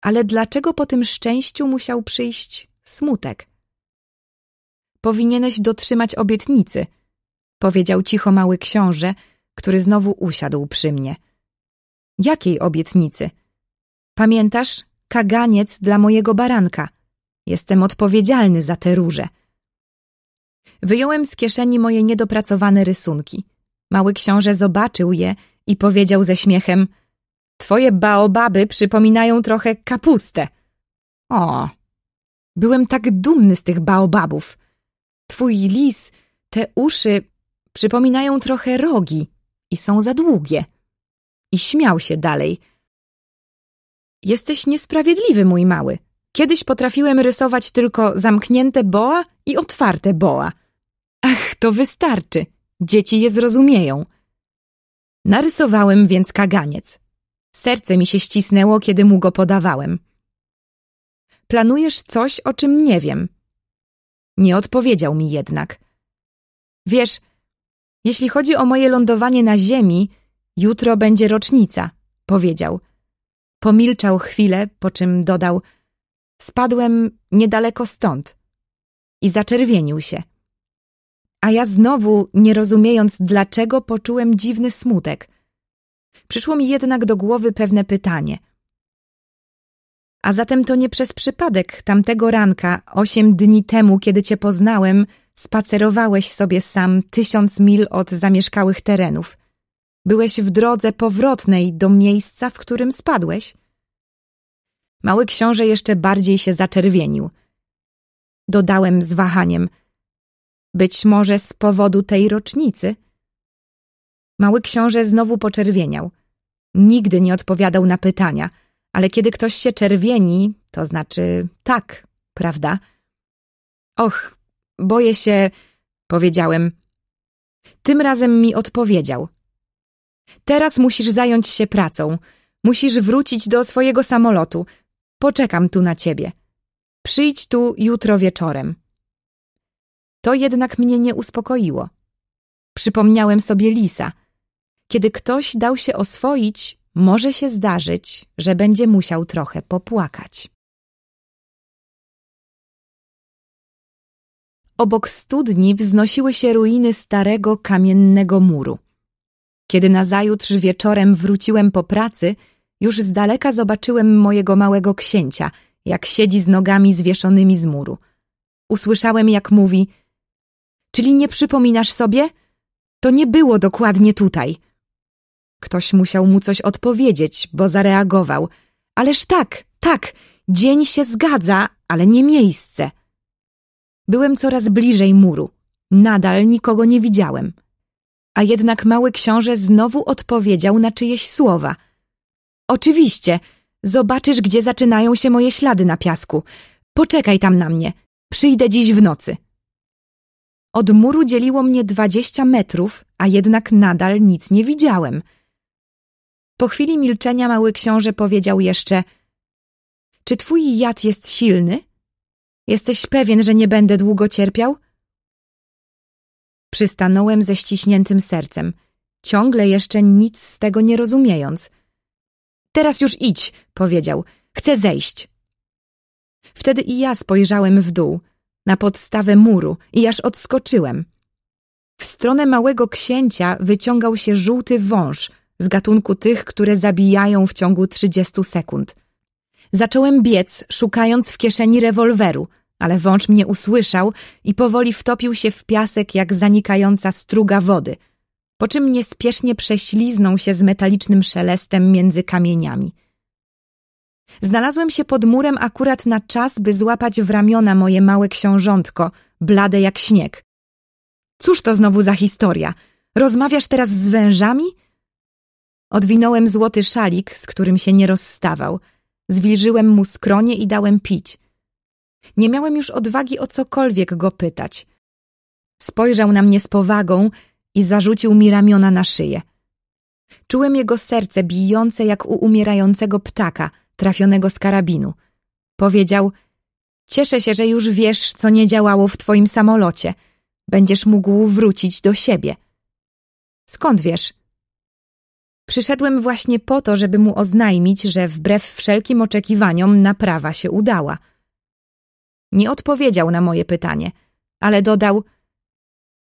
Ale dlaczego po tym szczęściu musiał przyjść smutek? Powinieneś dotrzymać obietnicy, powiedział cicho mały książę, który znowu usiadł przy mnie. Jakiej obietnicy? Pamiętasz? Kaganiec dla mojego baranka. Jestem odpowiedzialny za te róże. Wyjąłem z kieszeni moje niedopracowane rysunki. Mały książę zobaczył je i powiedział ze śmiechem Twoje baobaby przypominają trochę kapustę. O, byłem tak dumny z tych baobabów. Twój lis, te uszy przypominają trochę rogi i są za długie. I śmiał się dalej. Jesteś niesprawiedliwy, mój mały. Kiedyś potrafiłem rysować tylko zamknięte boa i otwarte boa. Ach, to wystarczy. Dzieci je zrozumieją. Narysowałem więc kaganiec. Serce mi się ścisnęło, kiedy mu go podawałem. Planujesz coś, o czym nie wiem. Nie odpowiedział mi jednak. Wiesz, jeśli chodzi o moje lądowanie na Ziemi, jutro będzie rocznica, powiedział. Pomilczał chwilę, po czym dodał: Spadłem niedaleko stąd. I zaczerwienił się a ja znowu, nie rozumiejąc dlaczego, poczułem dziwny smutek. Przyszło mi jednak do głowy pewne pytanie. A zatem to nie przez przypadek tamtego ranka, osiem dni temu, kiedy cię poznałem, spacerowałeś sobie sam tysiąc mil od zamieszkałych terenów. Byłeś w drodze powrotnej do miejsca, w którym spadłeś? Mały książę jeszcze bardziej się zaczerwienił. Dodałem z wahaniem – być może z powodu tej rocznicy? Mały książę znowu poczerwieniał. Nigdy nie odpowiadał na pytania, ale kiedy ktoś się czerwieni, to znaczy tak, prawda? Och, boję się, powiedziałem. Tym razem mi odpowiedział. Teraz musisz zająć się pracą. Musisz wrócić do swojego samolotu. Poczekam tu na ciebie. Przyjdź tu jutro wieczorem. To jednak mnie nie uspokoiło. Przypomniałem sobie lisa. Kiedy ktoś dał się oswoić, może się zdarzyć, że będzie musiał trochę popłakać. Obok studni wznosiły się ruiny starego kamiennego muru. Kiedy nazajutrz wieczorem wróciłem po pracy, już z daleka zobaczyłem mojego małego księcia, jak siedzi z nogami zwieszonymi z muru. Usłyszałem, jak mówi – Czyli nie przypominasz sobie? To nie było dokładnie tutaj. Ktoś musiał mu coś odpowiedzieć, bo zareagował. Ależ tak, tak, dzień się zgadza, ale nie miejsce. Byłem coraz bliżej muru. Nadal nikogo nie widziałem. A jednak mały książę znowu odpowiedział na czyjeś słowa. Oczywiście, zobaczysz, gdzie zaczynają się moje ślady na piasku. Poczekaj tam na mnie. Przyjdę dziś w nocy. Od muru dzieliło mnie dwadzieścia metrów, a jednak nadal nic nie widziałem. Po chwili milczenia mały książę powiedział jeszcze – Czy twój jad jest silny? Jesteś pewien, że nie będę długo cierpiał? Przystanąłem ze ściśniętym sercem, ciągle jeszcze nic z tego nie rozumiejąc. Teraz już idź, powiedział. Chcę zejść. Wtedy i ja spojrzałem w dół – na podstawę muru i aż odskoczyłem. W stronę małego księcia wyciągał się żółty wąż z gatunku tych, które zabijają w ciągu 30 sekund. Zacząłem biec, szukając w kieszeni rewolweru, ale wąż mnie usłyszał i powoli wtopił się w piasek jak zanikająca struga wody, po czym niespiesznie prześliznął się z metalicznym szelestem między kamieniami. Znalazłem się pod murem akurat na czas, by złapać w ramiona moje małe książątko, blade jak śnieg. Cóż to znowu za historia? Rozmawiasz teraz z wężami? Odwinąłem złoty szalik, z którym się nie rozstawał. Zwilżyłem mu skronie i dałem pić. Nie miałem już odwagi o cokolwiek go pytać. Spojrzał na mnie z powagą i zarzucił mi ramiona na szyję. Czułem jego serce bijące jak u umierającego ptaka – trafionego z karabinu. Powiedział, cieszę się, że już wiesz, co nie działało w twoim samolocie. Będziesz mógł wrócić do siebie. Skąd wiesz? Przyszedłem właśnie po to, żeby mu oznajmić, że wbrew wszelkim oczekiwaniom naprawa się udała. Nie odpowiedział na moje pytanie, ale dodał: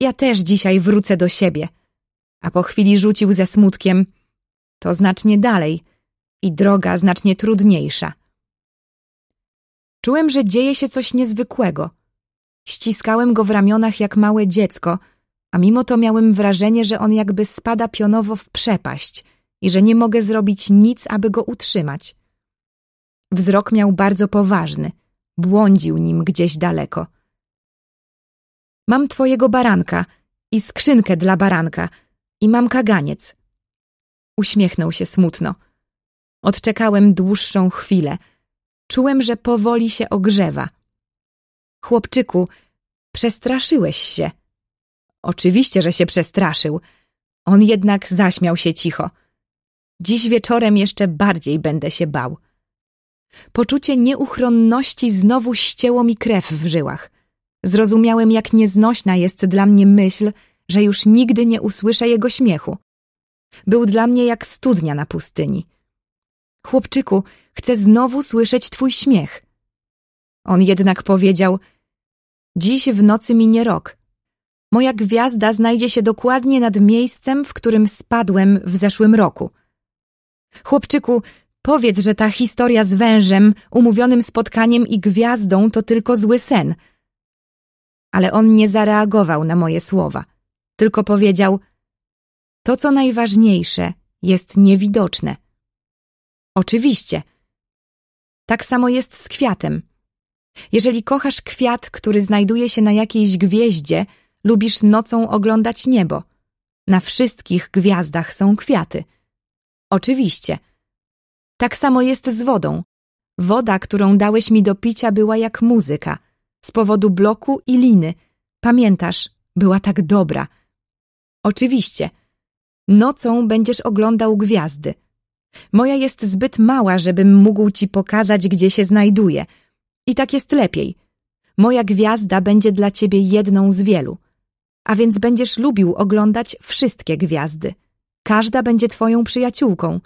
Ja też dzisiaj wrócę do siebie. A po chwili rzucił ze smutkiem: To znacznie dalej i droga znacznie trudniejsza. Czułem, że dzieje się coś niezwykłego. Ściskałem go w ramionach jak małe dziecko, a mimo to miałem wrażenie, że on jakby spada pionowo w przepaść i że nie mogę zrobić nic, aby go utrzymać. Wzrok miał bardzo poważny, błądził nim gdzieś daleko. Mam twojego baranka i skrzynkę dla baranka i mam kaganiec. Uśmiechnął się smutno. Odczekałem dłuższą chwilę. Czułem, że powoli się ogrzewa. Chłopczyku, przestraszyłeś się. Oczywiście, że się przestraszył. On jednak zaśmiał się cicho. Dziś wieczorem jeszcze bardziej będę się bał. Poczucie nieuchronności znowu ścięło mi krew w żyłach. Zrozumiałem, jak nieznośna jest dla mnie myśl, że już nigdy nie usłyszę jego śmiechu. Był dla mnie jak studnia na pustyni. Chłopczyku, chcę znowu słyszeć twój śmiech. On jednak powiedział: Dziś w nocy minie rok. Moja gwiazda znajdzie się dokładnie nad miejscem, w którym spadłem w zeszłym roku. Chłopczyku, powiedz, że ta historia z wężem, umówionym spotkaniem i gwiazdą to tylko zły sen. Ale on nie zareagował na moje słowa, tylko powiedział: To, co najważniejsze, jest niewidoczne. Oczywiście. Tak samo jest z kwiatem. Jeżeli kochasz kwiat, który znajduje się na jakiejś gwieździe, lubisz nocą oglądać niebo. Na wszystkich gwiazdach są kwiaty. Oczywiście. Tak samo jest z wodą. Woda, którą dałeś mi do picia, była jak muzyka. Z powodu bloku i liny. Pamiętasz, była tak dobra. Oczywiście. Nocą będziesz oglądał gwiazdy. Moja jest zbyt mała, żebym mógł ci pokazać, gdzie się znajduje. I tak jest lepiej. Moja gwiazda będzie dla ciebie jedną z wielu. A więc będziesz lubił oglądać wszystkie gwiazdy. Każda będzie twoją przyjaciółką.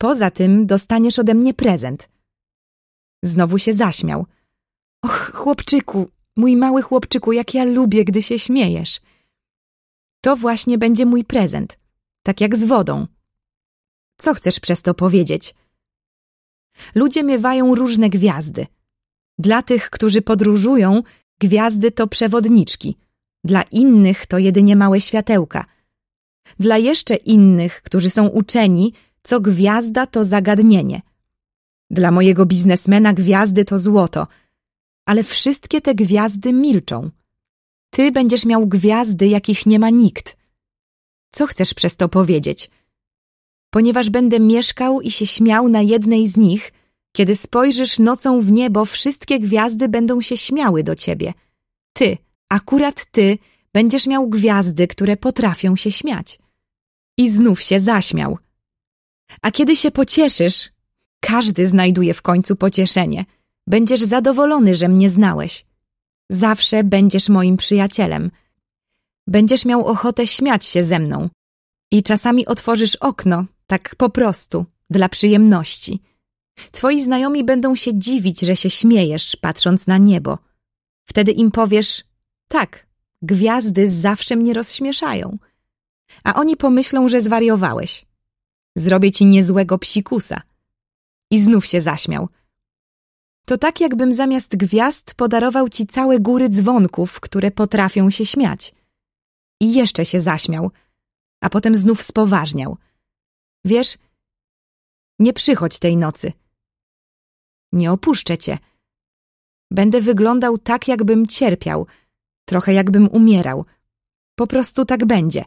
Poza tym dostaniesz ode mnie prezent. Znowu się zaśmiał. Och, chłopczyku, mój mały chłopczyku, jak ja lubię, gdy się śmiejesz. To właśnie będzie mój prezent, tak jak z wodą. Co chcesz przez to powiedzieć? Ludzie miewają różne gwiazdy. Dla tych, którzy podróżują, gwiazdy to przewodniczki, dla innych to jedynie małe światełka. Dla jeszcze innych, którzy są uczeni, co gwiazda to zagadnienie. Dla mojego biznesmena gwiazdy to złoto, ale wszystkie te gwiazdy milczą. Ty będziesz miał gwiazdy, jakich nie ma nikt. Co chcesz przez to powiedzieć? ponieważ będę mieszkał i się śmiał na jednej z nich, kiedy spojrzysz nocą w niebo, wszystkie gwiazdy będą się śmiały do ciebie. Ty, akurat ty, będziesz miał gwiazdy, które potrafią się śmiać. I znów się zaśmiał. A kiedy się pocieszysz, każdy znajduje w końcu pocieszenie. Będziesz zadowolony, że mnie znałeś. Zawsze będziesz moim przyjacielem. Będziesz miał ochotę śmiać się ze mną. I czasami otworzysz okno, tak po prostu, dla przyjemności. Twoi znajomi będą się dziwić, że się śmiejesz, patrząc na niebo. Wtedy im powiesz, tak, gwiazdy zawsze mnie rozśmieszają. A oni pomyślą, że zwariowałeś. Zrobię ci niezłego psikusa. I znów się zaśmiał. To tak, jakbym zamiast gwiazd podarował ci całe góry dzwonków, które potrafią się śmiać. I jeszcze się zaśmiał, a potem znów spoważniał – Wiesz, nie przychodź tej nocy. Nie opuszczę cię. Będę wyglądał tak, jakbym cierpiał, trochę jakbym umierał. Po prostu tak będzie.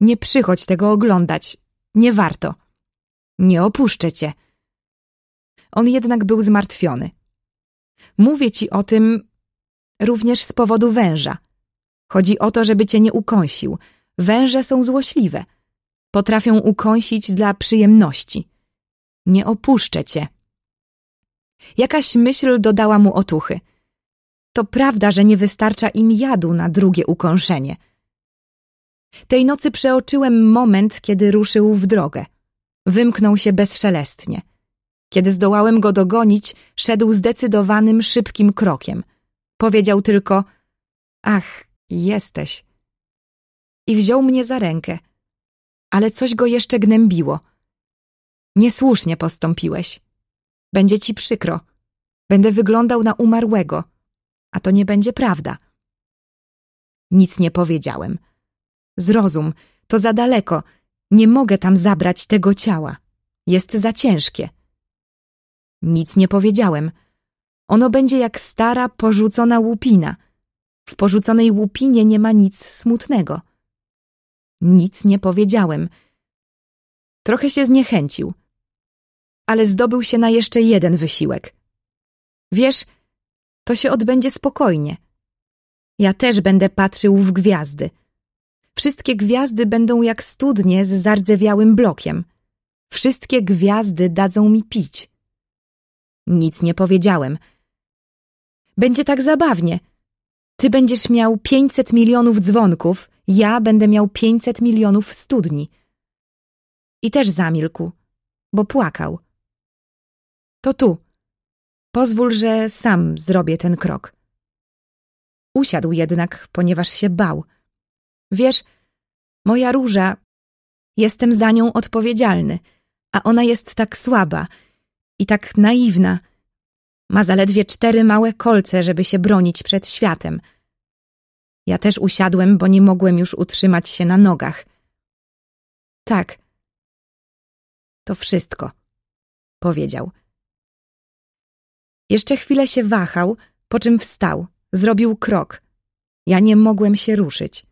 Nie przychodź tego oglądać. Nie warto. Nie opuszczę cię. On jednak był zmartwiony. Mówię ci o tym również z powodu węża. Chodzi o to, żeby cię nie ukąsił. Węże są złośliwe. Potrafią ukąsić dla przyjemności. Nie opuszczę cię. Jakaś myśl dodała mu otuchy. To prawda, że nie wystarcza im jadu na drugie ukąszenie. Tej nocy przeoczyłem moment, kiedy ruszył w drogę. Wymknął się bezszelestnie. Kiedy zdołałem go dogonić, szedł zdecydowanym, szybkim krokiem. Powiedział tylko: Ach, jesteś. I wziął mnie za rękę ale coś go jeszcze gnębiło. Niesłusznie postąpiłeś. Będzie ci przykro. Będę wyglądał na umarłego, a to nie będzie prawda. Nic nie powiedziałem. Zrozum, to za daleko. Nie mogę tam zabrać tego ciała. Jest za ciężkie. Nic nie powiedziałem. Ono będzie jak stara, porzucona łupina. W porzuconej łupinie nie ma nic smutnego. Nic nie powiedziałem. Trochę się zniechęcił, ale zdobył się na jeszcze jeden wysiłek. Wiesz, to się odbędzie spokojnie. Ja też będę patrzył w gwiazdy. Wszystkie gwiazdy będą jak studnie z zardzewiałym blokiem. Wszystkie gwiazdy dadzą mi pić. Nic nie powiedziałem. Będzie tak zabawnie. Ty będziesz miał pięćset milionów dzwonków, ja będę miał pięćset milionów studni. I też zamilkł, bo płakał. To tu. Pozwól, że sam zrobię ten krok. Usiadł jednak, ponieważ się bał. Wiesz, moja róża, jestem za nią odpowiedzialny, a ona jest tak słaba i tak naiwna. Ma zaledwie cztery małe kolce, żeby się bronić przed światem – ja też usiadłem, bo nie mogłem już utrzymać się na nogach. Tak. To wszystko, powiedział. Jeszcze chwilę się wahał, po czym wstał, zrobił krok. Ja nie mogłem się ruszyć.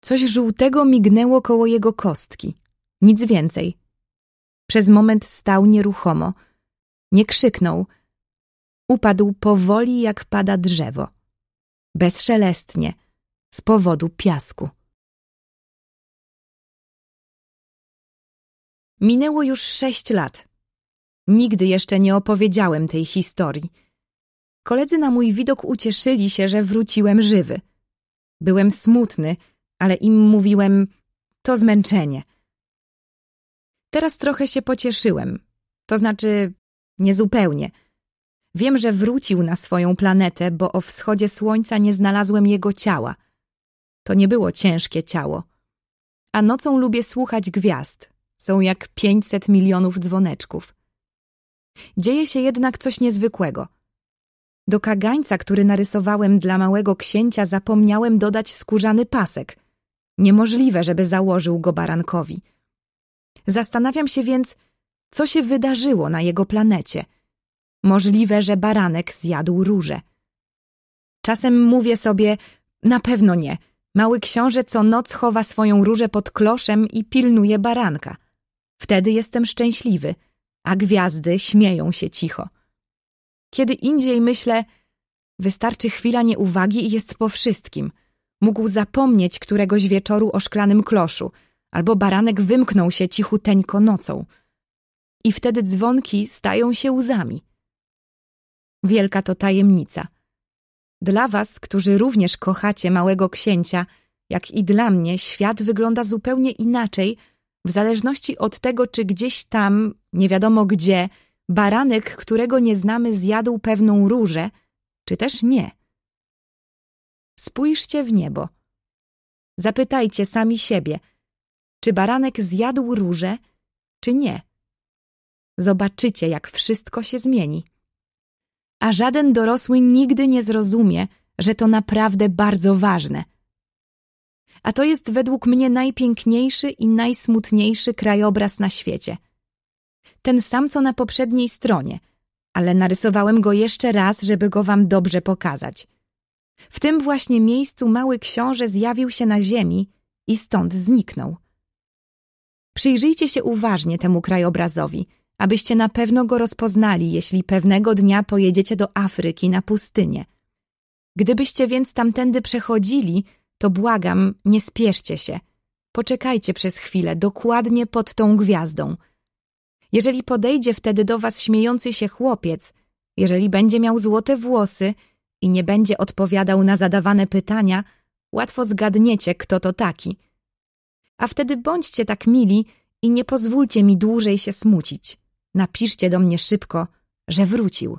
Coś żółtego mignęło koło jego kostki. Nic więcej. Przez moment stał nieruchomo. Nie krzyknął. Upadł powoli, jak pada drzewo bezszelestnie, z powodu piasku. Minęło już sześć lat. Nigdy jeszcze nie opowiedziałem tej historii. Koledzy na mój widok ucieszyli się, że wróciłem żywy. Byłem smutny, ale im mówiłem, to zmęczenie. Teraz trochę się pocieszyłem. To znaczy, niezupełnie. zupełnie. Wiem, że wrócił na swoją planetę, bo o wschodzie słońca nie znalazłem jego ciała. To nie było ciężkie ciało. A nocą lubię słuchać gwiazd. Są jak 500 milionów dzwoneczków. Dzieje się jednak coś niezwykłego. Do kagańca, który narysowałem dla małego księcia, zapomniałem dodać skórzany pasek. Niemożliwe, żeby założył go barankowi. Zastanawiam się więc, co się wydarzyło na jego planecie – Możliwe, że baranek zjadł róże. Czasem mówię sobie, na pewno nie. Mały książę co noc chowa swoją różę pod kloszem i pilnuje baranka. Wtedy jestem szczęśliwy, a gwiazdy śmieją się cicho. Kiedy indziej myślę, wystarczy chwila nieuwagi i jest po wszystkim. Mógł zapomnieć któregoś wieczoru o szklanym kloszu, albo baranek wymknął się cichuteńko nocą. I wtedy dzwonki stają się łzami. Wielka to tajemnica. Dla was, którzy również kochacie małego księcia, jak i dla mnie, świat wygląda zupełnie inaczej, w zależności od tego, czy gdzieś tam, nie wiadomo gdzie, baranek, którego nie znamy, zjadł pewną różę, czy też nie. Spójrzcie w niebo. Zapytajcie sami siebie, czy baranek zjadł różę, czy nie. Zobaczycie, jak wszystko się zmieni a żaden dorosły nigdy nie zrozumie, że to naprawdę bardzo ważne. A to jest według mnie najpiękniejszy i najsmutniejszy krajobraz na świecie. Ten sam co na poprzedniej stronie, ale narysowałem go jeszcze raz, żeby go wam dobrze pokazać. W tym właśnie miejscu mały książę zjawił się na ziemi i stąd zniknął. Przyjrzyjcie się uważnie temu krajobrazowi – abyście na pewno go rozpoznali, jeśli pewnego dnia pojedziecie do Afryki na pustynię. Gdybyście więc tamtędy przechodzili, to błagam, nie spieszcie się. Poczekajcie przez chwilę, dokładnie pod tą gwiazdą. Jeżeli podejdzie wtedy do was śmiejący się chłopiec, jeżeli będzie miał złote włosy i nie będzie odpowiadał na zadawane pytania, łatwo zgadniecie, kto to taki. A wtedy bądźcie tak mili i nie pozwólcie mi dłużej się smucić. Napiszcie do mnie szybko, że wrócił.